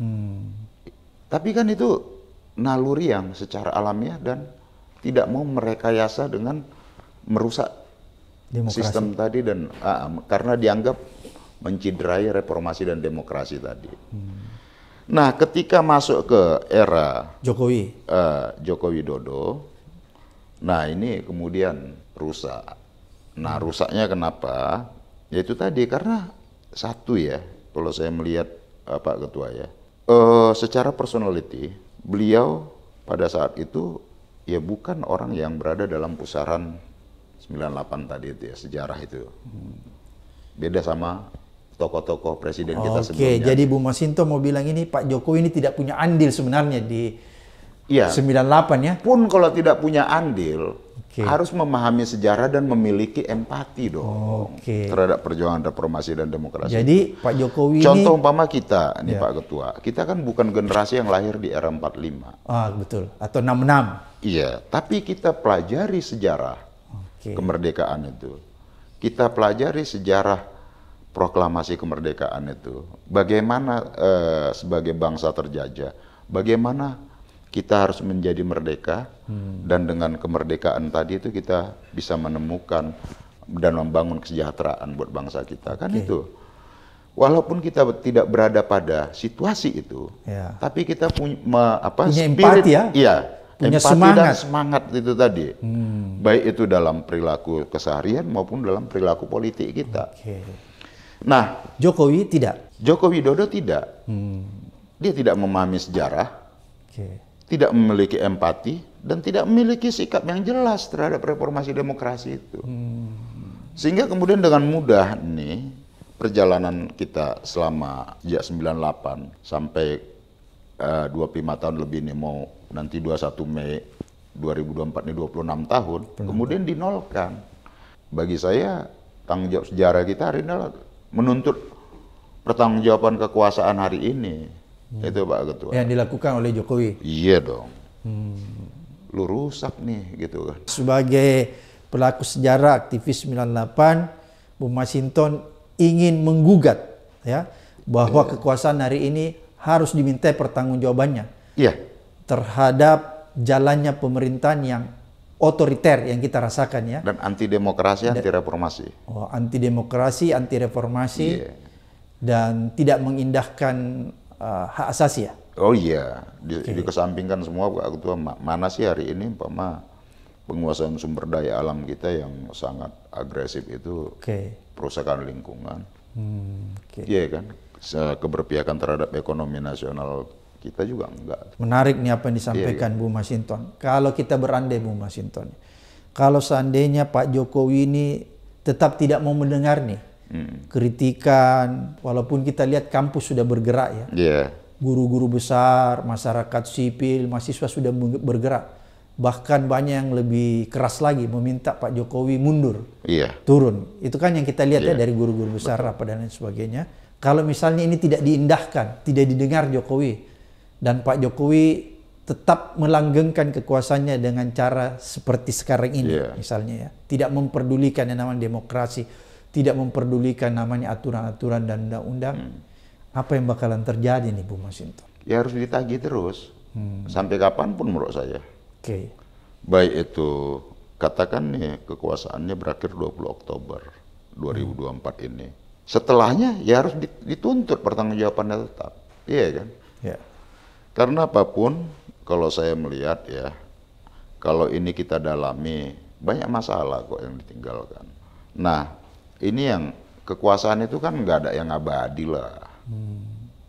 Hmm. Tapi kan itu naluri yang secara alamiah dan tidak mau merekayasa dengan merusak demokrasi. sistem tadi dan uh, karena dianggap menciderai reformasi dan demokrasi tadi. Hmm. Nah, ketika masuk ke era Jokowi, uh, eh, Jokowi Dodo, nah ini kemudian rusak. Nah, rusaknya kenapa? Ya itu tadi karena satu ya, kalau saya melihat uh, Pak Ketua ya, uh, secara personality beliau pada saat itu ya bukan orang yang berada dalam pusaran 98 tadi itu ya sejarah itu. Beda sama tokoh-tokoh presiden oh, kita okay. sebelumnya. Oke, jadi Bu Masinto mau bilang ini Pak Jokowi ini tidak punya andil sebenarnya di ya. 98 ya. Pun kalau tidak punya andil, okay. harus memahami sejarah dan memiliki empati dong okay. terhadap perjuangan reformasi dan demokrasi. Jadi itu. Pak Jokowi contoh ini, umpama kita nih ya. Pak Ketua, kita kan bukan generasi yang lahir di era 45. Ah betul atau 66. Iya, tapi kita pelajari sejarah okay. kemerdekaan itu. Kita pelajari sejarah proklamasi kemerdekaan itu. Bagaimana eh, sebagai bangsa terjajah, bagaimana kita harus menjadi merdeka Hmm. Dan dengan kemerdekaan tadi itu kita bisa menemukan dan membangun kesejahteraan buat bangsa kita kan itu. Walaupun kita tidak berada pada situasi itu, yeah. tapi kita punya apa punya spirit, empati ya. Iya, punya empati semangat. dan semangat itu tadi. Hmm. Baik itu dalam perilaku keseharian maupun dalam perilaku politik kita. Okay. Nah, Jokowi tidak. Jokowi Dodo tidak. Hmm. Dia tidak memahami sejarah. Okay tidak memiliki empati dan tidak memiliki sikap yang jelas terhadap reformasi demokrasi itu. Hmm. Sehingga kemudian dengan mudah nih perjalanan kita selama sejak 98 sampai eh, uh, 25 tahun lebih ini mau nanti 21 Mei 2024 ini 26 tahun, Benar. kemudian dinolkan. Bagi saya tanggung jawab sejarah kita hari ini adalah menuntut pertanggungjawaban kekuasaan hari ini Hmm. Itu Pak Ketua. Yang dilakukan oleh Jokowi. Iya dong. Hmm. Lu rusak nih gitu kan. Sebagai pelaku sejarah aktivis 98, Bu Masinton ingin menggugat ya bahwa yeah. kekuasaan hari ini harus diminta pertanggungjawabannya. Iya. Yeah. Terhadap jalannya pemerintahan yang otoriter yang kita rasakan ya. Dan anti demokrasi, anti reformasi. Oh, anti demokrasi, anti reformasi yeah. dan tidak mengindahkan uh, hak asasi ya. Oh iya, di, okay. dikesampingkan semua Pak Ketua. Mana sih hari ini umpama penguasaan sumber daya alam kita yang sangat agresif itu okay. perusakan lingkungan. Hmm, okay. Iya kan? Keberpihakan terhadap ekonomi nasional kita juga enggak. Menarik nih apa yang disampaikan iya, iya, Bu Masinton. Kalau kita berandai Bu Masinton, kalau seandainya Pak Jokowi ini tetap tidak mau mendengar nih hmm. kritikan. Walaupun kita lihat kampus sudah bergerak ya, guru iya. guru-guru besar, masyarakat sipil, mahasiswa sudah bergerak. Bahkan banyak yang lebih keras lagi meminta Pak Jokowi mundur, yeah. turun. Itu kan yang kita lihat yeah. ya iya. dari guru-guru besar Betul. apa dan lain sebagainya. Kalau misalnya ini tidak diindahkan, tidak didengar Jokowi, dan Pak Jokowi tetap melanggengkan kekuasaannya dengan cara seperti sekarang ini yeah. misalnya ya tidak memperdulikan yang namanya demokrasi tidak memperdulikan namanya aturan-aturan dan undang-undang, hmm. apa yang bakalan terjadi nih Bu Masinton? Ya harus ditagih terus, hmm. sampai kapanpun menurut saya. Oke. Okay. Baik itu, katakan nih kekuasaannya berakhir 20 Oktober 2024 hmm. ini. Setelahnya ya harus dituntut pertanggungjawabannya tetap, iya kan? Iya. Karena apapun, kalau saya melihat ya, kalau ini kita dalami, banyak masalah kok yang ditinggalkan. Nah, ini yang kekuasaan itu kan nggak ada yang abadi lah. Hmm.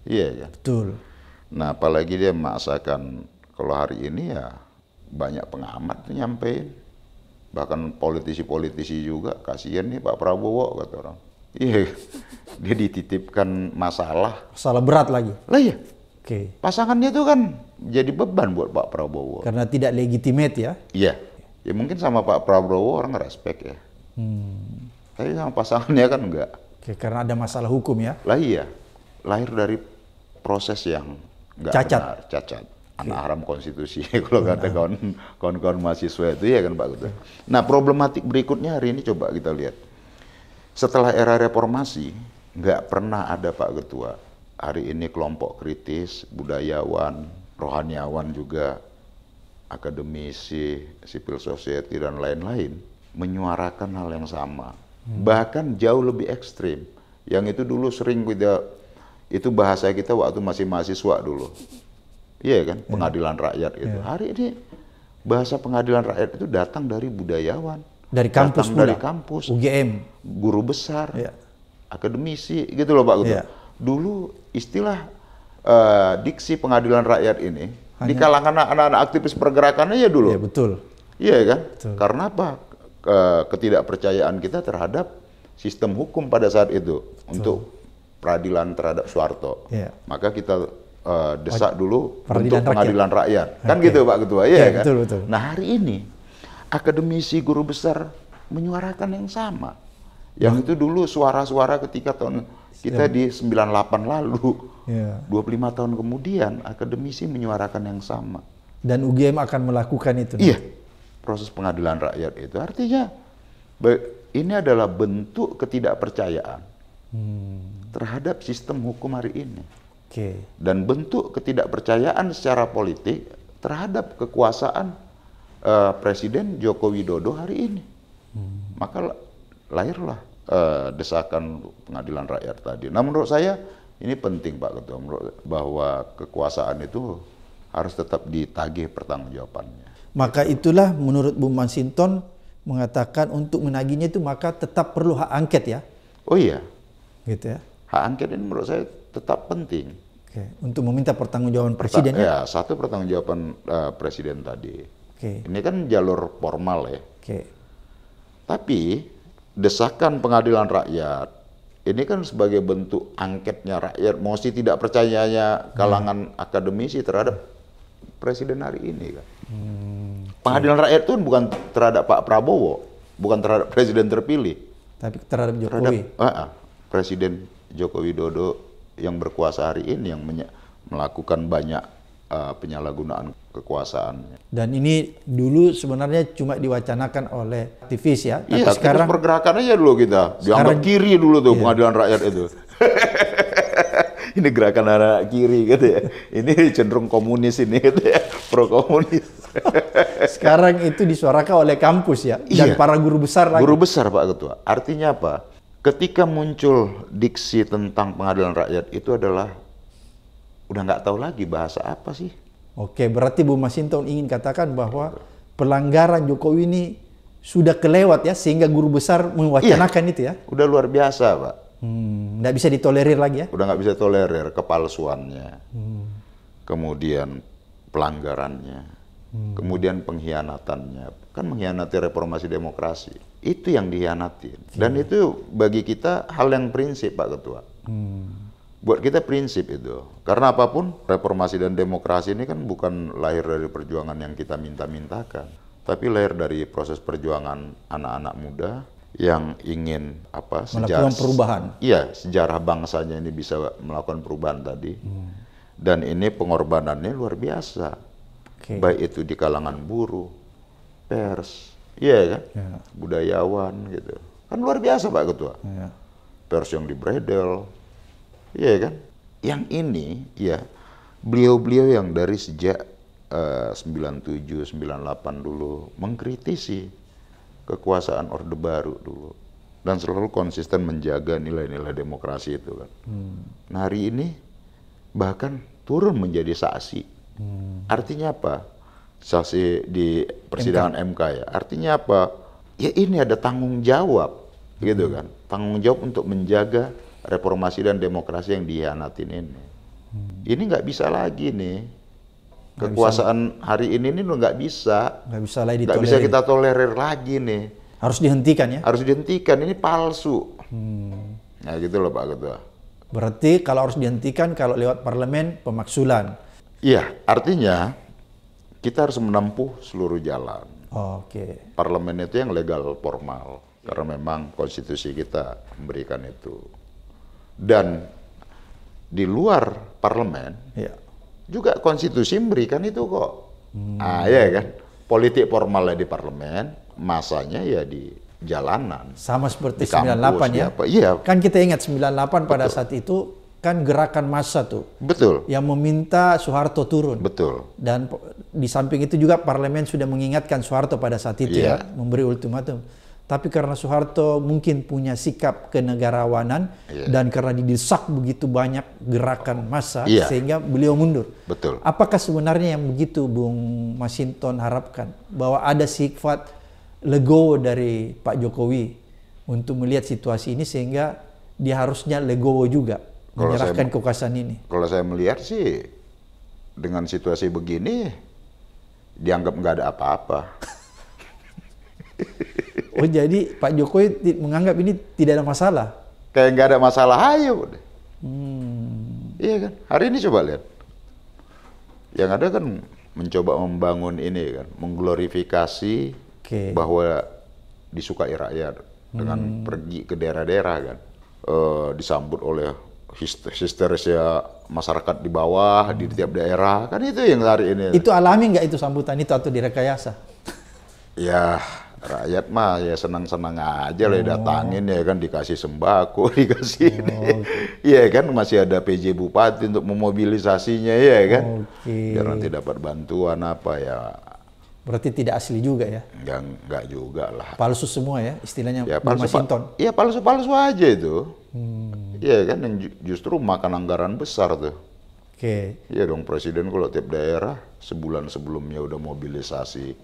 Iya kan? Betul. Nah apalagi dia memaksakan kalau hari ini ya banyak pengamat nyampein. Bahkan politisi-politisi juga, kasihan nih Pak Prabowo kata orang. Iya, kan? dia dititipkan masalah. Masalah berat lagi? Lah iya. Oke. Okay. Pasangannya itu kan jadi beban buat Pak Prabowo. Karena tidak legitimate ya? Iya. Ya mungkin sama Pak Prabowo orang respect ya. Hmm. Tapi sama pasangannya kan enggak. Oke, karena ada masalah hukum ya? Lah iya, lahir dari proses yang enggak cacat. benar, cacat. Anak haram konstitusi kalau iya. kata kawan-kawan mahasiswa itu ya kan Pak Kutu. Nah problematik berikutnya hari ini coba kita lihat. Setelah era reformasi, enggak pernah ada Pak Ketua. Hari ini kelompok kritis, budayawan, rohaniawan juga, akademisi, sipil society, dan lain-lain menyuarakan hal yang sama bahkan jauh lebih ekstrim. Yang itu dulu sering kita itu bahasa kita waktu masih mahasiswa dulu, iya kan iya. pengadilan rakyat itu. Yeah. Hari ini bahasa pengadilan rakyat itu datang dari budayawan, dari kampus datang dari kampus, UGM, guru besar, yeah. akademisi, gitu loh pak Yeah. Dulu istilah uh, diksi pengadilan rakyat ini Hanya... di kalangan anak-anak aktivis pergerakannya ya dulu. Iya yeah, betul. Iya kan? Betul. Karena apa? ketidakpercayaan kita terhadap sistem hukum pada saat itu Betul. untuk peradilan terhadap Soeharto. Yeah. Maka kita uh, desak oh, dulu peradilan untuk pengadilan rakyat. rakyat. Kan okay. gitu Pak Ketua, iya ya yeah, kan? Betul, betul. Nah, hari ini akademisi guru besar menyuarakan yang sama. Yang hmm. itu dulu suara-suara ketika tahun kita ya. sembilan di 98 lalu. Yeah. 25 tahun kemudian akademisi menyuarakan yang sama. Dan UGM akan melakukan itu. Iya proses pengadilan rakyat itu. Artinya ini adalah bentuk ketidakpercayaan hmm. terhadap sistem hukum hari ini. Okay. Dan bentuk ketidakpercayaan secara politik terhadap kekuasaan uh, Presiden Joko Widodo hari ini. Hmm. Maka lahirlah uh, desakan pengadilan rakyat tadi. Nah menurut saya ini penting Pak Ketua bahwa kekuasaan itu harus tetap ditagih pertanggungjawabannya. Maka itulah menurut Bu Mansinton mengatakan untuk menaginya itu maka tetap perlu hak angket ya. Oh iya. Gitu ya. Hak angket ini menurut saya tetap penting. Oke. Untuk meminta pertanggungjawaban presiden. Ya? ya, satu pertanggungjawaban uh, presiden tadi. Oke. Ini kan jalur formal ya. Oke. Tapi desakan pengadilan rakyat ini kan sebagai bentuk angketnya rakyat, mosi tidak percayanya kalangan hmm. akademisi terhadap presiden hari ini kan. Hmm. Pengadilan rakyat itu bukan terhadap Pak Prabowo, bukan terhadap presiden terpilih. Tapi terhadap Jokowi. Terhadap, uh, uh, ah, presiden Joko Widodo yang berkuasa hari ini yang melakukan banyak uh, penyalahgunaan kekuasaannya. Dan ini dulu sebenarnya cuma diwacanakan oleh aktivis ya. Tapi iya, sekarang pergerakan aja dulu kita. Dianggap kiri dulu tuh iya. pengadilan rakyat itu. ini gerakan anak kiri gitu ya. Ini cenderung komunis ini gitu ya, pro komunis. Sekarang itu disuarakan oleh kampus ya dan iya. para guru besar lagi. Guru besar Pak Ketua. Artinya apa? Ketika muncul diksi tentang pengadilan rakyat itu adalah udah nggak tahu lagi bahasa apa sih. Oke, berarti Bu Masinton ingin katakan bahwa pelanggaran Jokowi ini sudah kelewat ya sehingga guru besar mewacanakan iya. itu ya. Udah luar biasa, Pak. Hmm, nggak bisa ditolerir lagi ya? Udah nggak bisa tolerir kepalsuannya, hmm. kemudian pelanggarannya, hmm. kemudian pengkhianatannya kan mengkhianati reformasi demokrasi itu yang dihianati hmm. dan itu bagi kita hal yang prinsip pak ketua hmm. buat kita prinsip itu karena apapun reformasi dan demokrasi ini kan bukan lahir dari perjuangan yang kita minta-mintakan tapi lahir dari proses perjuangan anak-anak muda yang ingin apa sejarah, perubahan iya sejarah bangsanya ini bisa melakukan perubahan tadi hmm. dan ini pengorbanannya luar biasa okay. baik itu di kalangan buruh, pers, iya kan, yeah. budayawan gitu. Kan luar biasa Pak Ketua. Yeah. Pers yang di Bredel, iya kan. Yang ini, ya beliau-beliau yang dari sejak uh, 97, 98 dulu mengkritisi kekuasaan Orde Baru dulu dan selalu konsisten menjaga nilai-nilai demokrasi itu kan. Hmm. Nah hari ini bahkan turun menjadi saksi Hmm. Artinya apa? Saksi di persidangan MK. MK ya. Artinya apa? Ya ini ada tanggung jawab, hmm. gitu kan? Tanggung jawab untuk menjaga reformasi dan demokrasi yang dihianatin ini. Hmm. Ini nggak bisa lagi nih kekuasaan gak hari ini nih nggak bisa nggak bisa lagi ditolerir bisa kita tolerir lagi nih harus dihentikan ya harus dihentikan ini palsu hmm. nah gitu loh pak ketua berarti kalau harus dihentikan kalau lewat parlemen pemaksulan Iya, artinya kita harus menempuh seluruh jalan. Oke. Okay. Parlemen itu yang legal formal karena memang konstitusi kita memberikan itu. Dan di luar parlemen yeah. juga konstitusi memberikan itu kok. Hmm. Ah ya kan, politik formalnya di parlemen, masanya ya di jalanan. Sama seperti di 98 ya. Iya. Kan kita ingat 98 Betul. pada saat itu kan gerakan massa tuh. Betul. Yang meminta Soeharto turun. Betul. Dan di samping itu juga parlemen sudah mengingatkan Soeharto pada saat itu yeah. ya, iya. memberi ultimatum. Tapi karena Soeharto mungkin punya sikap kenegarawanan yeah. dan karena didesak begitu banyak gerakan massa yeah. sehingga beliau mundur. Betul. Apakah sebenarnya yang begitu Bung Masinton harapkan bahwa ada sifat legowo dari Pak Jokowi untuk melihat situasi ini sehingga dia harusnya legowo juga menyerahkan kekuasaan ini? Kalau saya melihat sih dengan situasi begini dianggap nggak ada apa-apa. oh jadi Pak Jokowi menganggap ini tidak ada masalah? Kayak nggak ada masalah ayo. Hmm. Iya kan. Hari ini coba lihat. Yang ada kan mencoba membangun ini kan, mengglorifikasi okay. bahwa disukai rakyat dengan hmm. pergi ke daerah-daerah kan, e, disambut oleh histeris ya masyarakat di bawah di tiap daerah kan itu yang lari ini itu alami nggak itu sambutan itu atau direkayasa ya rakyat mah ya senang-senang aja ya oh. lah datangin ya kan dikasih sembako dikasih oh. ini ya kan masih ada PJ Bupati untuk memobilisasinya ya kan okay. biar nanti dapat bantuan apa ya Berarti tidak asli juga ya? Enggak, enggak juga lah. Palsu semua ya istilahnya ya, palsu, Masinton? Iya palsu-palsu aja itu. Hmm. Iya kan yang justru makan anggaran besar tuh. Oke. Okay. Iya dong presiden kalau tiap daerah sebulan sebelumnya udah mobilisasi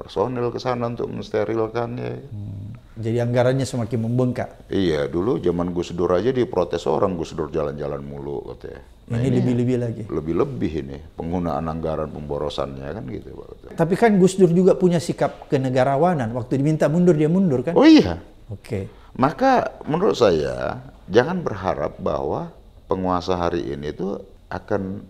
personil ke sana untuk mensterilkannya. Hmm. Jadi anggarannya semakin membengkak. Iya, dulu zaman Gus Dur aja diprotes orang Gus Dur jalan-jalan mulu katanya. Nah, ini lebih-lebih lagi. Lebih-lebih ini penggunaan anggaran pemborosannya kan gitu Pak. Tapi kan Gus Dur juga punya sikap kenegarawanan. Waktu diminta mundur dia mundur kan? Oh iya. Oke. Okay. Maka menurut saya jangan berharap bahwa penguasa hari ini itu akan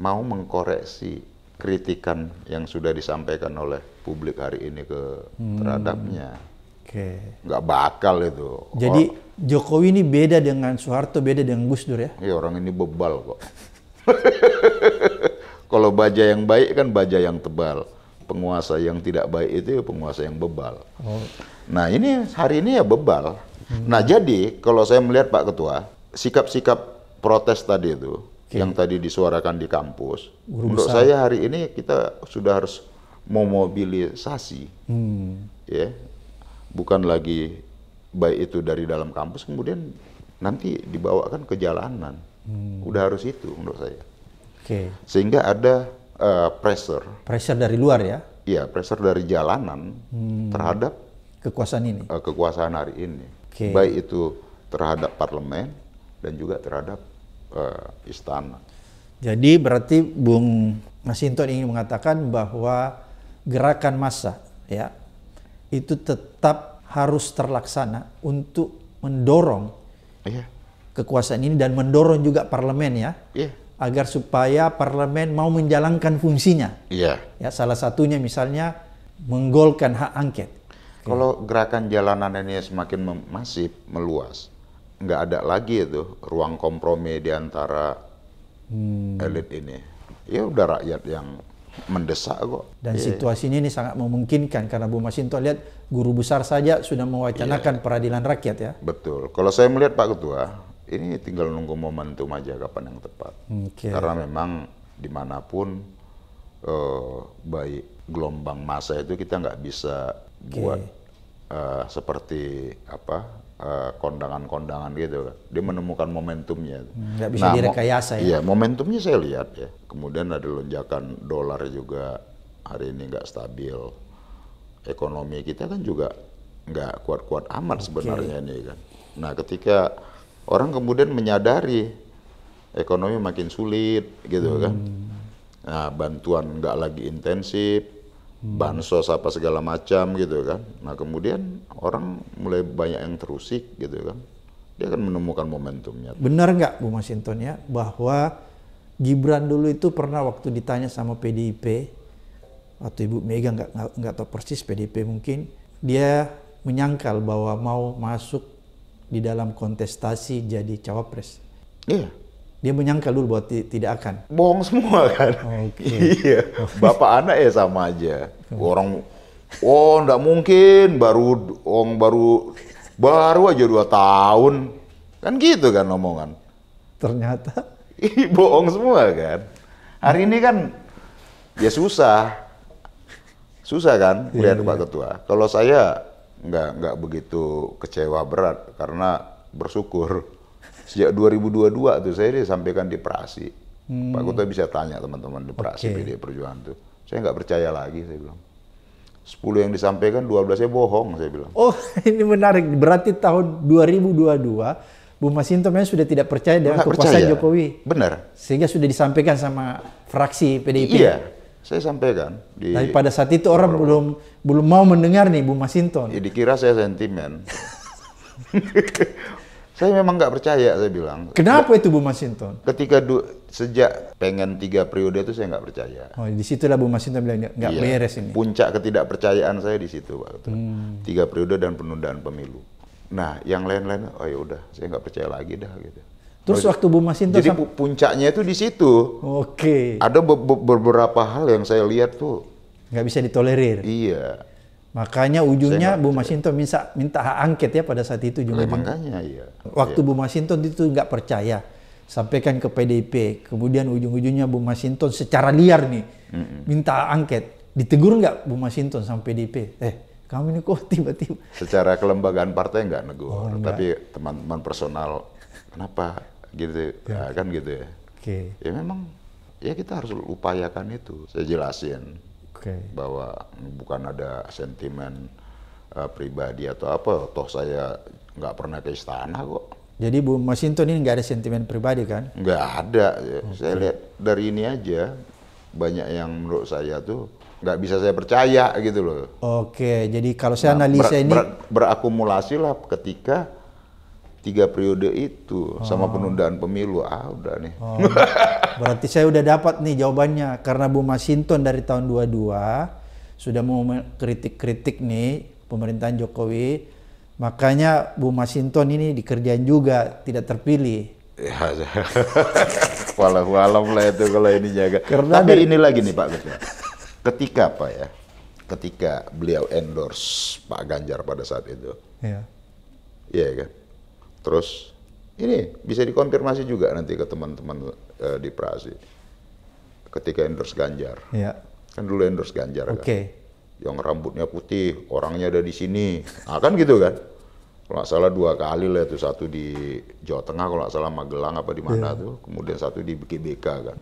mau mengkoreksi kritikan yang sudah disampaikan oleh publik hari ini ke hmm. terhadapnya. Oke. Okay. Nggak bakal itu. Jadi oh. Jokowi ini beda dengan Soeharto, beda dengan Gus Dur ya? Iya orang ini bebal kok. Kalau baja yang baik kan baja yang tebal. Penguasa yang tidak baik itu ya penguasa yang bebal. Oh. Nah ini hari ini ya bebal. Hmm. Nah jadi kalau saya melihat Pak Ketua, sikap-sikap protes tadi itu okay. yang tadi disuarakan di kampus. Guru Menurut besar. saya hari ini kita sudah harus memobilisasi, hmm. ya, bukan lagi baik itu dari dalam kampus kemudian nanti dibawakan ke jalanan. Hmm. Udah harus itu menurut saya. Okay. Sehingga ada uh, pressure. Pressure dari luar ya? Iya, pressure dari jalanan hmm. terhadap kekuasaan ini. Uh, kekuasaan hari ini. Okay. Baik itu terhadap parlemen dan juga terhadap uh, istana. Jadi berarti Bung Masinton ingin mengatakan bahwa gerakan massa ya itu tetap harus terlaksana untuk mendorong yeah. kekuasaan ini dan mendorong juga parlemen ya yeah. agar supaya parlemen mau menjalankan fungsinya. Yeah. Ya salah satunya misalnya menggolkan hak angket. Kalau gerakan jalanan ini semakin masif meluas, nggak ada lagi itu ruang kompromi di antara hmm. elit ini. Ya udah rakyat yang mendesak kok. Dan yeah. situasinya ini sangat memungkinkan karena Bu Masinto lihat guru besar saja sudah mewacanakan yeah. peradilan rakyat ya. Betul. Kalau saya melihat Pak Ketua, ini tinggal nunggu momentum aja kapan yang tepat. Okay. Karena memang dimanapun uh, baik gelombang masa itu kita nggak bisa okay. buat uh, seperti apa Eh, kondangan-kondangan gitu kan. Dia menemukan momentumnya. Nggak bisa nah, direkayasa ya? Iya, momentumnya saya lihat ya. Kemudian ada lonjakan dolar juga hari ini nggak stabil. Ekonomi kita kan juga nggak kuat-kuat amat okay. sebenarnya ini kan. Nah ketika orang kemudian menyadari ekonomi makin sulit gitu kan. hmm. kan. Nah bantuan nggak lagi intensif, bansos apa segala macam gitu kan. Nah kemudian orang mulai banyak yang terusik gitu kan. Dia akan menemukan momentumnya. Benar nggak Bu Masinton ya bahwa Gibran dulu itu pernah waktu ditanya sama PDIP atau Ibu Mega nggak nggak tahu persis PDIP mungkin dia menyangkal bahwa mau masuk di dalam kontestasi jadi cawapres. Iya. Dia menyangkal dulu bahwa tidak akan. Bohong semua kan. Oh, okay. iya. Bapak anak ya sama aja. Orang oh nggak mungkin baru orang baru baru aja dua tahun kan gitu kan omongan. Ternyata bohong semua kan. Hari ini kan ya susah. Susah kan melihat iya, Pak iya. Ketua. Kalau saya nggak nggak begitu kecewa berat karena bersyukur sejak 2022 tuh saya disampaikan di Prasi. Hmm. Pak Kota bisa tanya teman-teman di Prasi okay. PD Perjuangan tuh. Saya nggak percaya lagi saya bilang. sepuluh yang disampaikan 12 nya bohong saya bilang. Oh, ini menarik. Berarti tahun 2022 Bu memang sudah tidak percaya dengan kekuasaan Jokowi. Benar. Sehingga sudah disampaikan sama fraksi PDIP. Iya. Saya sampaikan di Tapi pada saat itu orang belum belum mau mendengar nih Bu Masinton. Ya, dikira saya sentimen. Saya memang nggak percaya, saya bilang. Kenapa itu Bu Masinton? Ketika du, sejak pengen tiga periode itu saya nggak percaya. Oh, di lah Bu Masinton bilang nggak iya. beres ini. Puncak ketidakpercayaan saya di situ, Pak. Hmm. Tiga periode dan penundaan pemilu. Nah, yang lain-lain, oh ya udah, saya nggak percaya lagi dah gitu. Terus oh, waktu Bu Masinton jadi puncaknya itu di situ. Oke. Okay. Ada be be beberapa hal yang saya lihat tuh nggak bisa ditolerir. Iya Makanya ujungnya Bu Masinton minta minta hak angket ya pada saat itu juga. makanya iya. Waktu iya. Bu Masinton itu nggak percaya, sampaikan ke PDIP. Kemudian ujung-ujungnya Bu Masinton secara liar nih mm -mm. minta angket. Ditegur nggak Bu Masinton sama PDIP? Eh, kamu ini kok tiba-tiba. Secara kelembagaan partai nggak nego, oh, tapi teman-teman personal kenapa gitu ya. Nah, kan gitu ya. Oke. Okay. Ya memang ya kita harus upayakan itu. Saya jelasin okay. bahwa bukan ada sentimen uh, pribadi atau apa toh saya nggak pernah ke istana kok jadi Bu Masinton ini nggak ada sentimen pribadi kan nggak ada okay. saya lihat dari ini aja banyak yang menurut saya tuh nggak bisa saya percaya gitu loh oke okay. jadi kalau saya nah, analisa ber, ini ber, berakumulasi lah ketika tiga periode itu oh. sama penundaan pemilu ah udah nih oh. berarti saya udah dapat nih jawabannya karena Bu Masinton dari tahun 22 sudah mau kritik-kritik nih pemerintahan Jokowi makanya Bu Masinton ini dikerjain juga tidak terpilih ya walau alam lah itu kalau ini jaga karena tapi ini lagi nih Pak Ketua ketika apa ya ketika beliau endorse Pak Ganjar pada saat itu iya iya kan Terus ini bisa dikonfirmasi juga nanti ke teman-teman uh, di Prasi. Ketika endorse Ganjar. Ya. Kan dulu endorse Ganjar okay. kan. Yang rambutnya putih, orangnya ada di sini. Nah, kan gitu kan. Kalau nggak salah dua kali lah itu satu di Jawa Tengah kalau nggak salah Magelang apa di mana yeah. tuh, kemudian satu di GBK kan.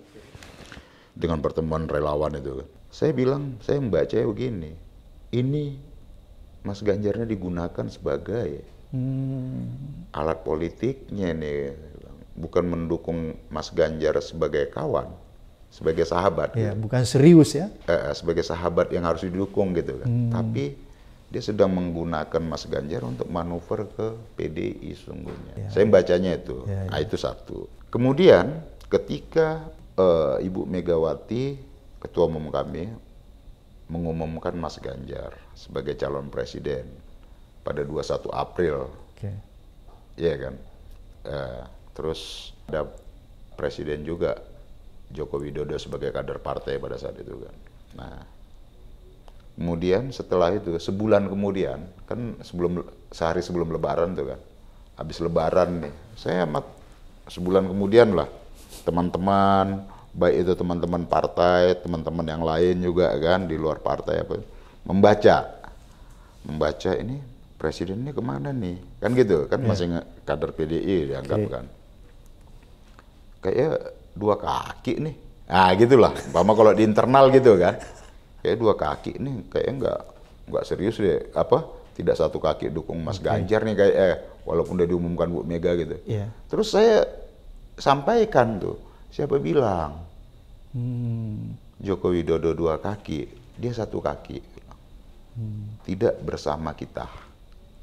Dengan pertemuan relawan itu kan. Saya bilang, saya membaca begini. Ini Mas Ganjarnya digunakan sebagai Hmm. Alat politiknya ini bukan mendukung Mas Ganjar sebagai kawan, sebagai sahabat. Ya, gitu. bukan serius ya? Eh, eh, sebagai sahabat yang harus didukung gitu kan. Hmm. Tapi dia sedang menggunakan Mas Ganjar untuk manuver ke PDI sungguhnya. Ya. Saya bacanya itu. Ya, ya. Nah, itu satu. Kemudian ketika uh, Ibu Megawati, ketua umum kami, mengumumkan Mas Ganjar sebagai calon presiden pada 21 April. Oke. Okay. Iya kan. Uh, terus ada presiden juga Joko Widodo sebagai kader partai pada saat itu kan. Nah, kemudian setelah itu sebulan kemudian kan sebelum sehari sebelum Lebaran tuh kan, habis Lebaran nih, saya amat sebulan kemudian lah teman-teman baik itu teman-teman partai, teman-teman yang lain juga kan di luar partai apa membaca membaca ini presiden ini kemana nih kan gitu kan yeah. masih kader PDI dianggap okay. Iya. kan kayak dua kaki nih ah gitulah umpama kalau di internal gitu kan kayak dua kaki nih kayak nggak nggak serius deh apa tidak satu kaki dukung Mas okay. Ganjar nih kayak eh, walaupun udah diumumkan Bu Mega gitu yeah. terus saya sampaikan tuh siapa bilang hmm. Joko Widodo dua kaki dia satu kaki hmm. tidak bersama kita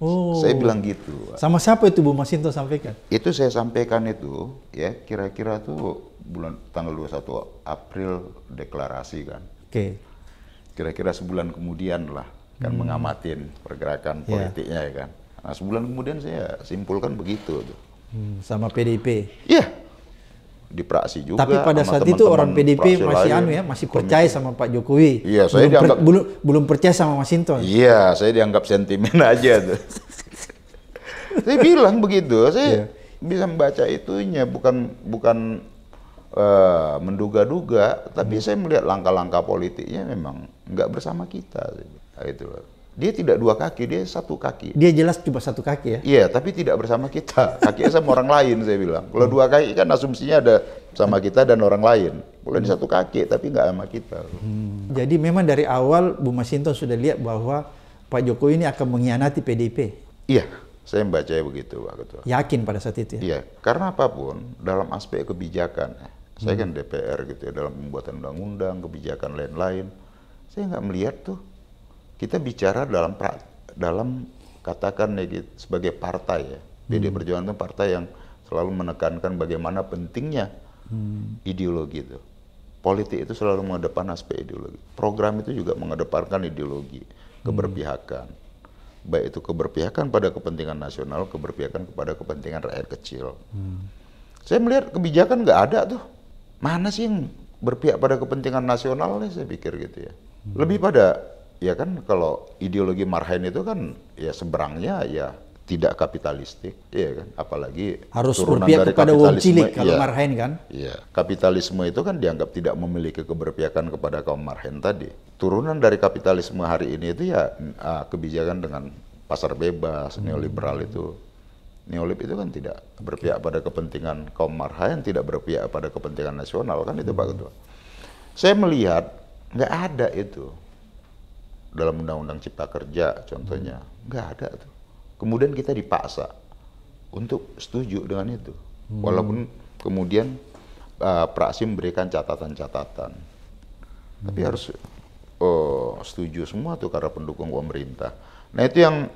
Oh. Saya bilang gitu. Sama siapa itu Bu Masinto sampaikan? Itu saya sampaikan itu ya kira-kira tuh bulan tanggal 21 April deklarasi kan. Oke. Okay. Kira-kira sebulan kemudian lah kan hmm. mengamatin pergerakan ya. politiknya yeah. ya kan. Nah sebulan kemudian saya simpulkan begitu tuh. Hmm, sama PDIP. Iya. Yeah di praksi juga. Tapi pada saat itu orang PDP masih anu ya, masih percaya sama Pak Jokowi. Iya, saya belum dianggap per, belum, belum percaya sama Masinton. Iya, saya dianggap sentimen aja tuh. saya bilang begitu, saya yeah. bisa membaca itunya bukan bukan uh, menduga-duga, tapi hmm. saya melihat langkah-langkah politiknya memang nggak bersama kita. Nah, itu loh. Dia tidak dua kaki, dia satu kaki. Dia jelas cuma satu kaki ya? Iya, tapi tidak bersama kita. Kakinya sama orang lain, saya bilang. Kalau dua kaki kan asumsinya ada sama kita dan orang lain. Kalau hmm. satu kaki, tapi nggak sama kita. Hmm. Jadi memang dari awal Bu Masinton sudah lihat bahwa Pak Jokowi ini akan mengkhianati PDIP? Iya, saya membaca ya begitu Pak Ketua. Yakin pada saat itu ya? Iya, karena apapun dalam aspek kebijakan, hmm. saya kan hmm. DPR gitu ya, dalam pembuatan undang-undang, kebijakan lain-lain, saya nggak melihat tuh kita bicara dalam pra, dalam katakan gitu, sebagai partai ya. PD hmm. Perjuangan itu partai yang selalu menekankan bagaimana pentingnya hmm. ideologi itu. Politik itu selalu mengedepan aspek ideologi. Program itu juga mengedepankan ideologi, hmm. keberpihakan. Hmm. Baik itu keberpihakan pada kepentingan nasional, keberpihakan kepada kepentingan rakyat kecil. Hmm. Saya melihat kebijakan nggak ada tuh. Mana sih yang berpihak pada kepentingan nasional nih saya pikir gitu ya. Hmm. Lebih pada ya kan kalau ideologi Marhain itu kan ya seberangnya ya tidak kapitalistik, ya kan? Apalagi harus berpihak kepada wong cilik kalau ya, marhain kan? Iya, kapitalisme itu kan dianggap tidak memiliki keberpihakan kepada kaum marhain tadi. Turunan dari kapitalisme hari ini itu ya ah, kebijakan dengan pasar bebas, hmm. neoliberal itu. Neolib itu kan tidak berpihak pada kepentingan kaum marhain, tidak berpihak pada kepentingan nasional kan itu hmm. Pak Ketua. Saya melihat nggak ada itu dalam undang-undang cipta kerja contohnya nggak ada tuh kemudian kita dipaksa untuk setuju dengan itu hmm. walaupun kemudian uh, eh, praksi memberikan catatan-catatan hmm. tapi harus oh, setuju semua tuh karena pendukung pemerintah nah itu yang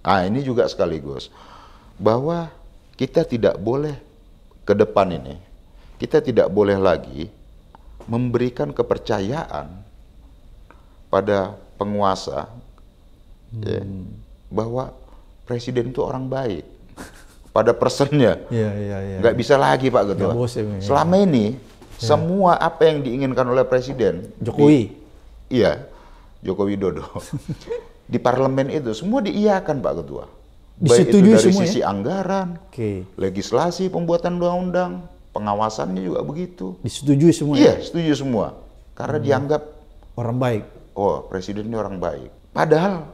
ah ini juga sekaligus bahwa kita tidak boleh ke depan ini kita tidak boleh lagi memberikan kepercayaan pada penguasa hmm. ya, bahwa presiden itu orang baik pada personnya ya, ya, ya. nggak bisa lagi pak Ketua ya, ya. selama ini ya. semua apa yang diinginkan oleh presiden Jokowi di, iya Joko Widodo di parlemen itu semua diiakan Pak Ketua. Baik Disetujui itu dari semua, sisi ya? anggaran, okay. legislasi pembuatan undang-undang, pengawasannya juga begitu. Disetujui semua. Ya? Iya, ya? setuju semua. Karena hmm. dianggap orang baik oh presiden ini orang baik. Padahal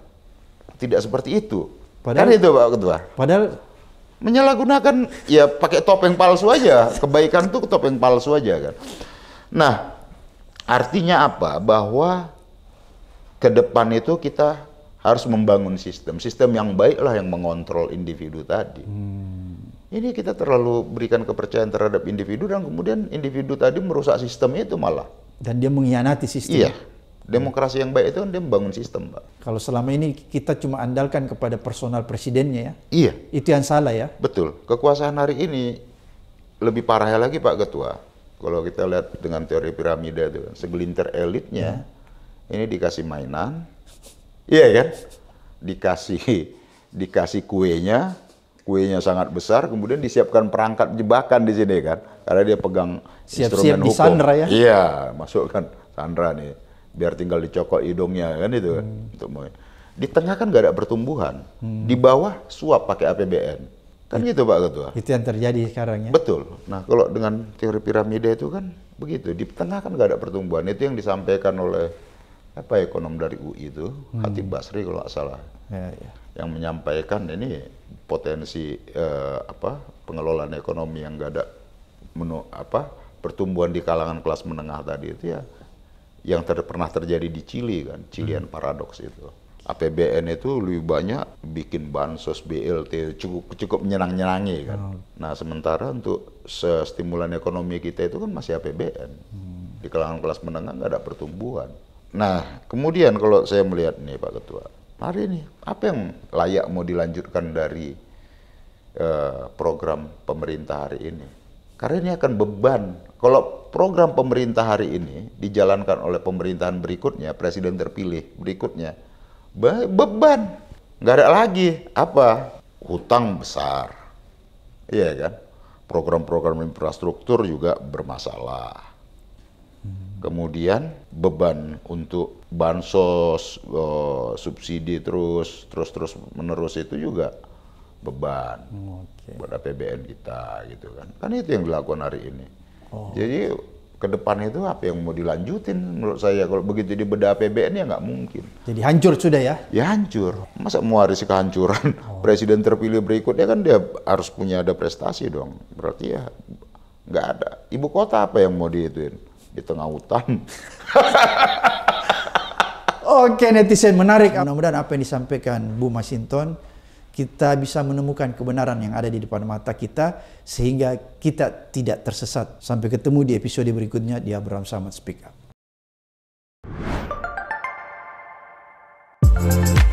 tidak seperti itu. Kan padahal, kan itu Pak Ketua. Padahal menyalahgunakan ya pakai topeng palsu aja. Kebaikan tuh topeng palsu aja kan. Nah, artinya apa? Bahwa ke depan itu kita harus membangun sistem. Sistem yang baiklah yang mengontrol individu tadi. Hmm. Ini kita terlalu berikan kepercayaan terhadap individu dan kemudian individu tadi merusak sistem itu malah. Dan dia mengkhianati sistem. Iya. Demokrasi yang baik itu kan dia membangun sistem, Pak. Kalau selama ini kita cuma andalkan kepada personal presidennya ya? Iya. Itu yang salah ya? Betul. Kekuasaan hari ini lebih parah lagi, Pak Ketua. Kalau kita lihat dengan teori piramida itu, segelintir elitnya ya. ini dikasih mainan, iya ya, kan? Dikasih dikasih kuenya, kuenya sangat besar, kemudian disiapkan perangkat jebakan di sini kan, karena dia pegang Siap -siap instrumen hukum. Siap-siap di sandra ya? Iya, masukkan sandra nih biar tinggal dicokok hidungnya kan itu kan hmm. di tengah kan gak ada pertumbuhan hmm. di bawah suap pakai APBN kan It, gitu pak ketua itu yang terjadi sekarang ya betul nah kalau dengan teori piramida itu kan begitu di tengah kan gak ada pertumbuhan itu yang disampaikan oleh apa ekonom dari UI itu hmm. Hati Basri kalau nggak salah ya, ya. yang menyampaikan ini potensi eh, apa pengelolaan ekonomi yang gak ada menu apa pertumbuhan di kalangan kelas menengah tadi itu ya yang ter pernah terjadi di Chili kan, Chilean hmm. paradox itu. APBN itu lebih banyak bikin bansos BLT cukup cukup menyenang nyenangi kan. Oh. Nah, sementara untuk stimulan ekonomi kita itu kan masih APBN. Hmm. Di kalangan kelas menengah nggak ada pertumbuhan. Nah, kemudian kalau saya melihat nih Pak Ketua, hari ini apa yang layak mau dilanjutkan dari eh, program pemerintah hari ini? Karena ini akan beban kalau program pemerintah hari ini dijalankan oleh pemerintahan berikutnya, presiden terpilih berikutnya, be beban nggak ada lagi apa hutang besar, iya kan? Program-program infrastruktur juga bermasalah. Kemudian beban untuk bansos, oh, subsidi terus, terus terus menerus itu juga beban okay. buat APBN kita gitu kan. Kan itu yang dilakukan hari ini. Oh. Jadi ke depan itu apa yang mau dilanjutin menurut saya kalau begitu di beda APBN ya nggak mungkin. Jadi hancur sudah ya? Ya hancur. Masa mau harus kehancuran? Oh. Presiden terpilih berikutnya kan dia harus punya ada prestasi dong. Berarti ya nggak ada. Ibu kota apa yang mau diituin? Di tengah hutan. Oke netizen menarik. Mudah-mudahan apa yang disampaikan Bu Masinton kita bisa menemukan kebenaran yang ada di depan mata kita sehingga kita tidak tersesat. Sampai ketemu di episode berikutnya di Abraham Samad Speak Up.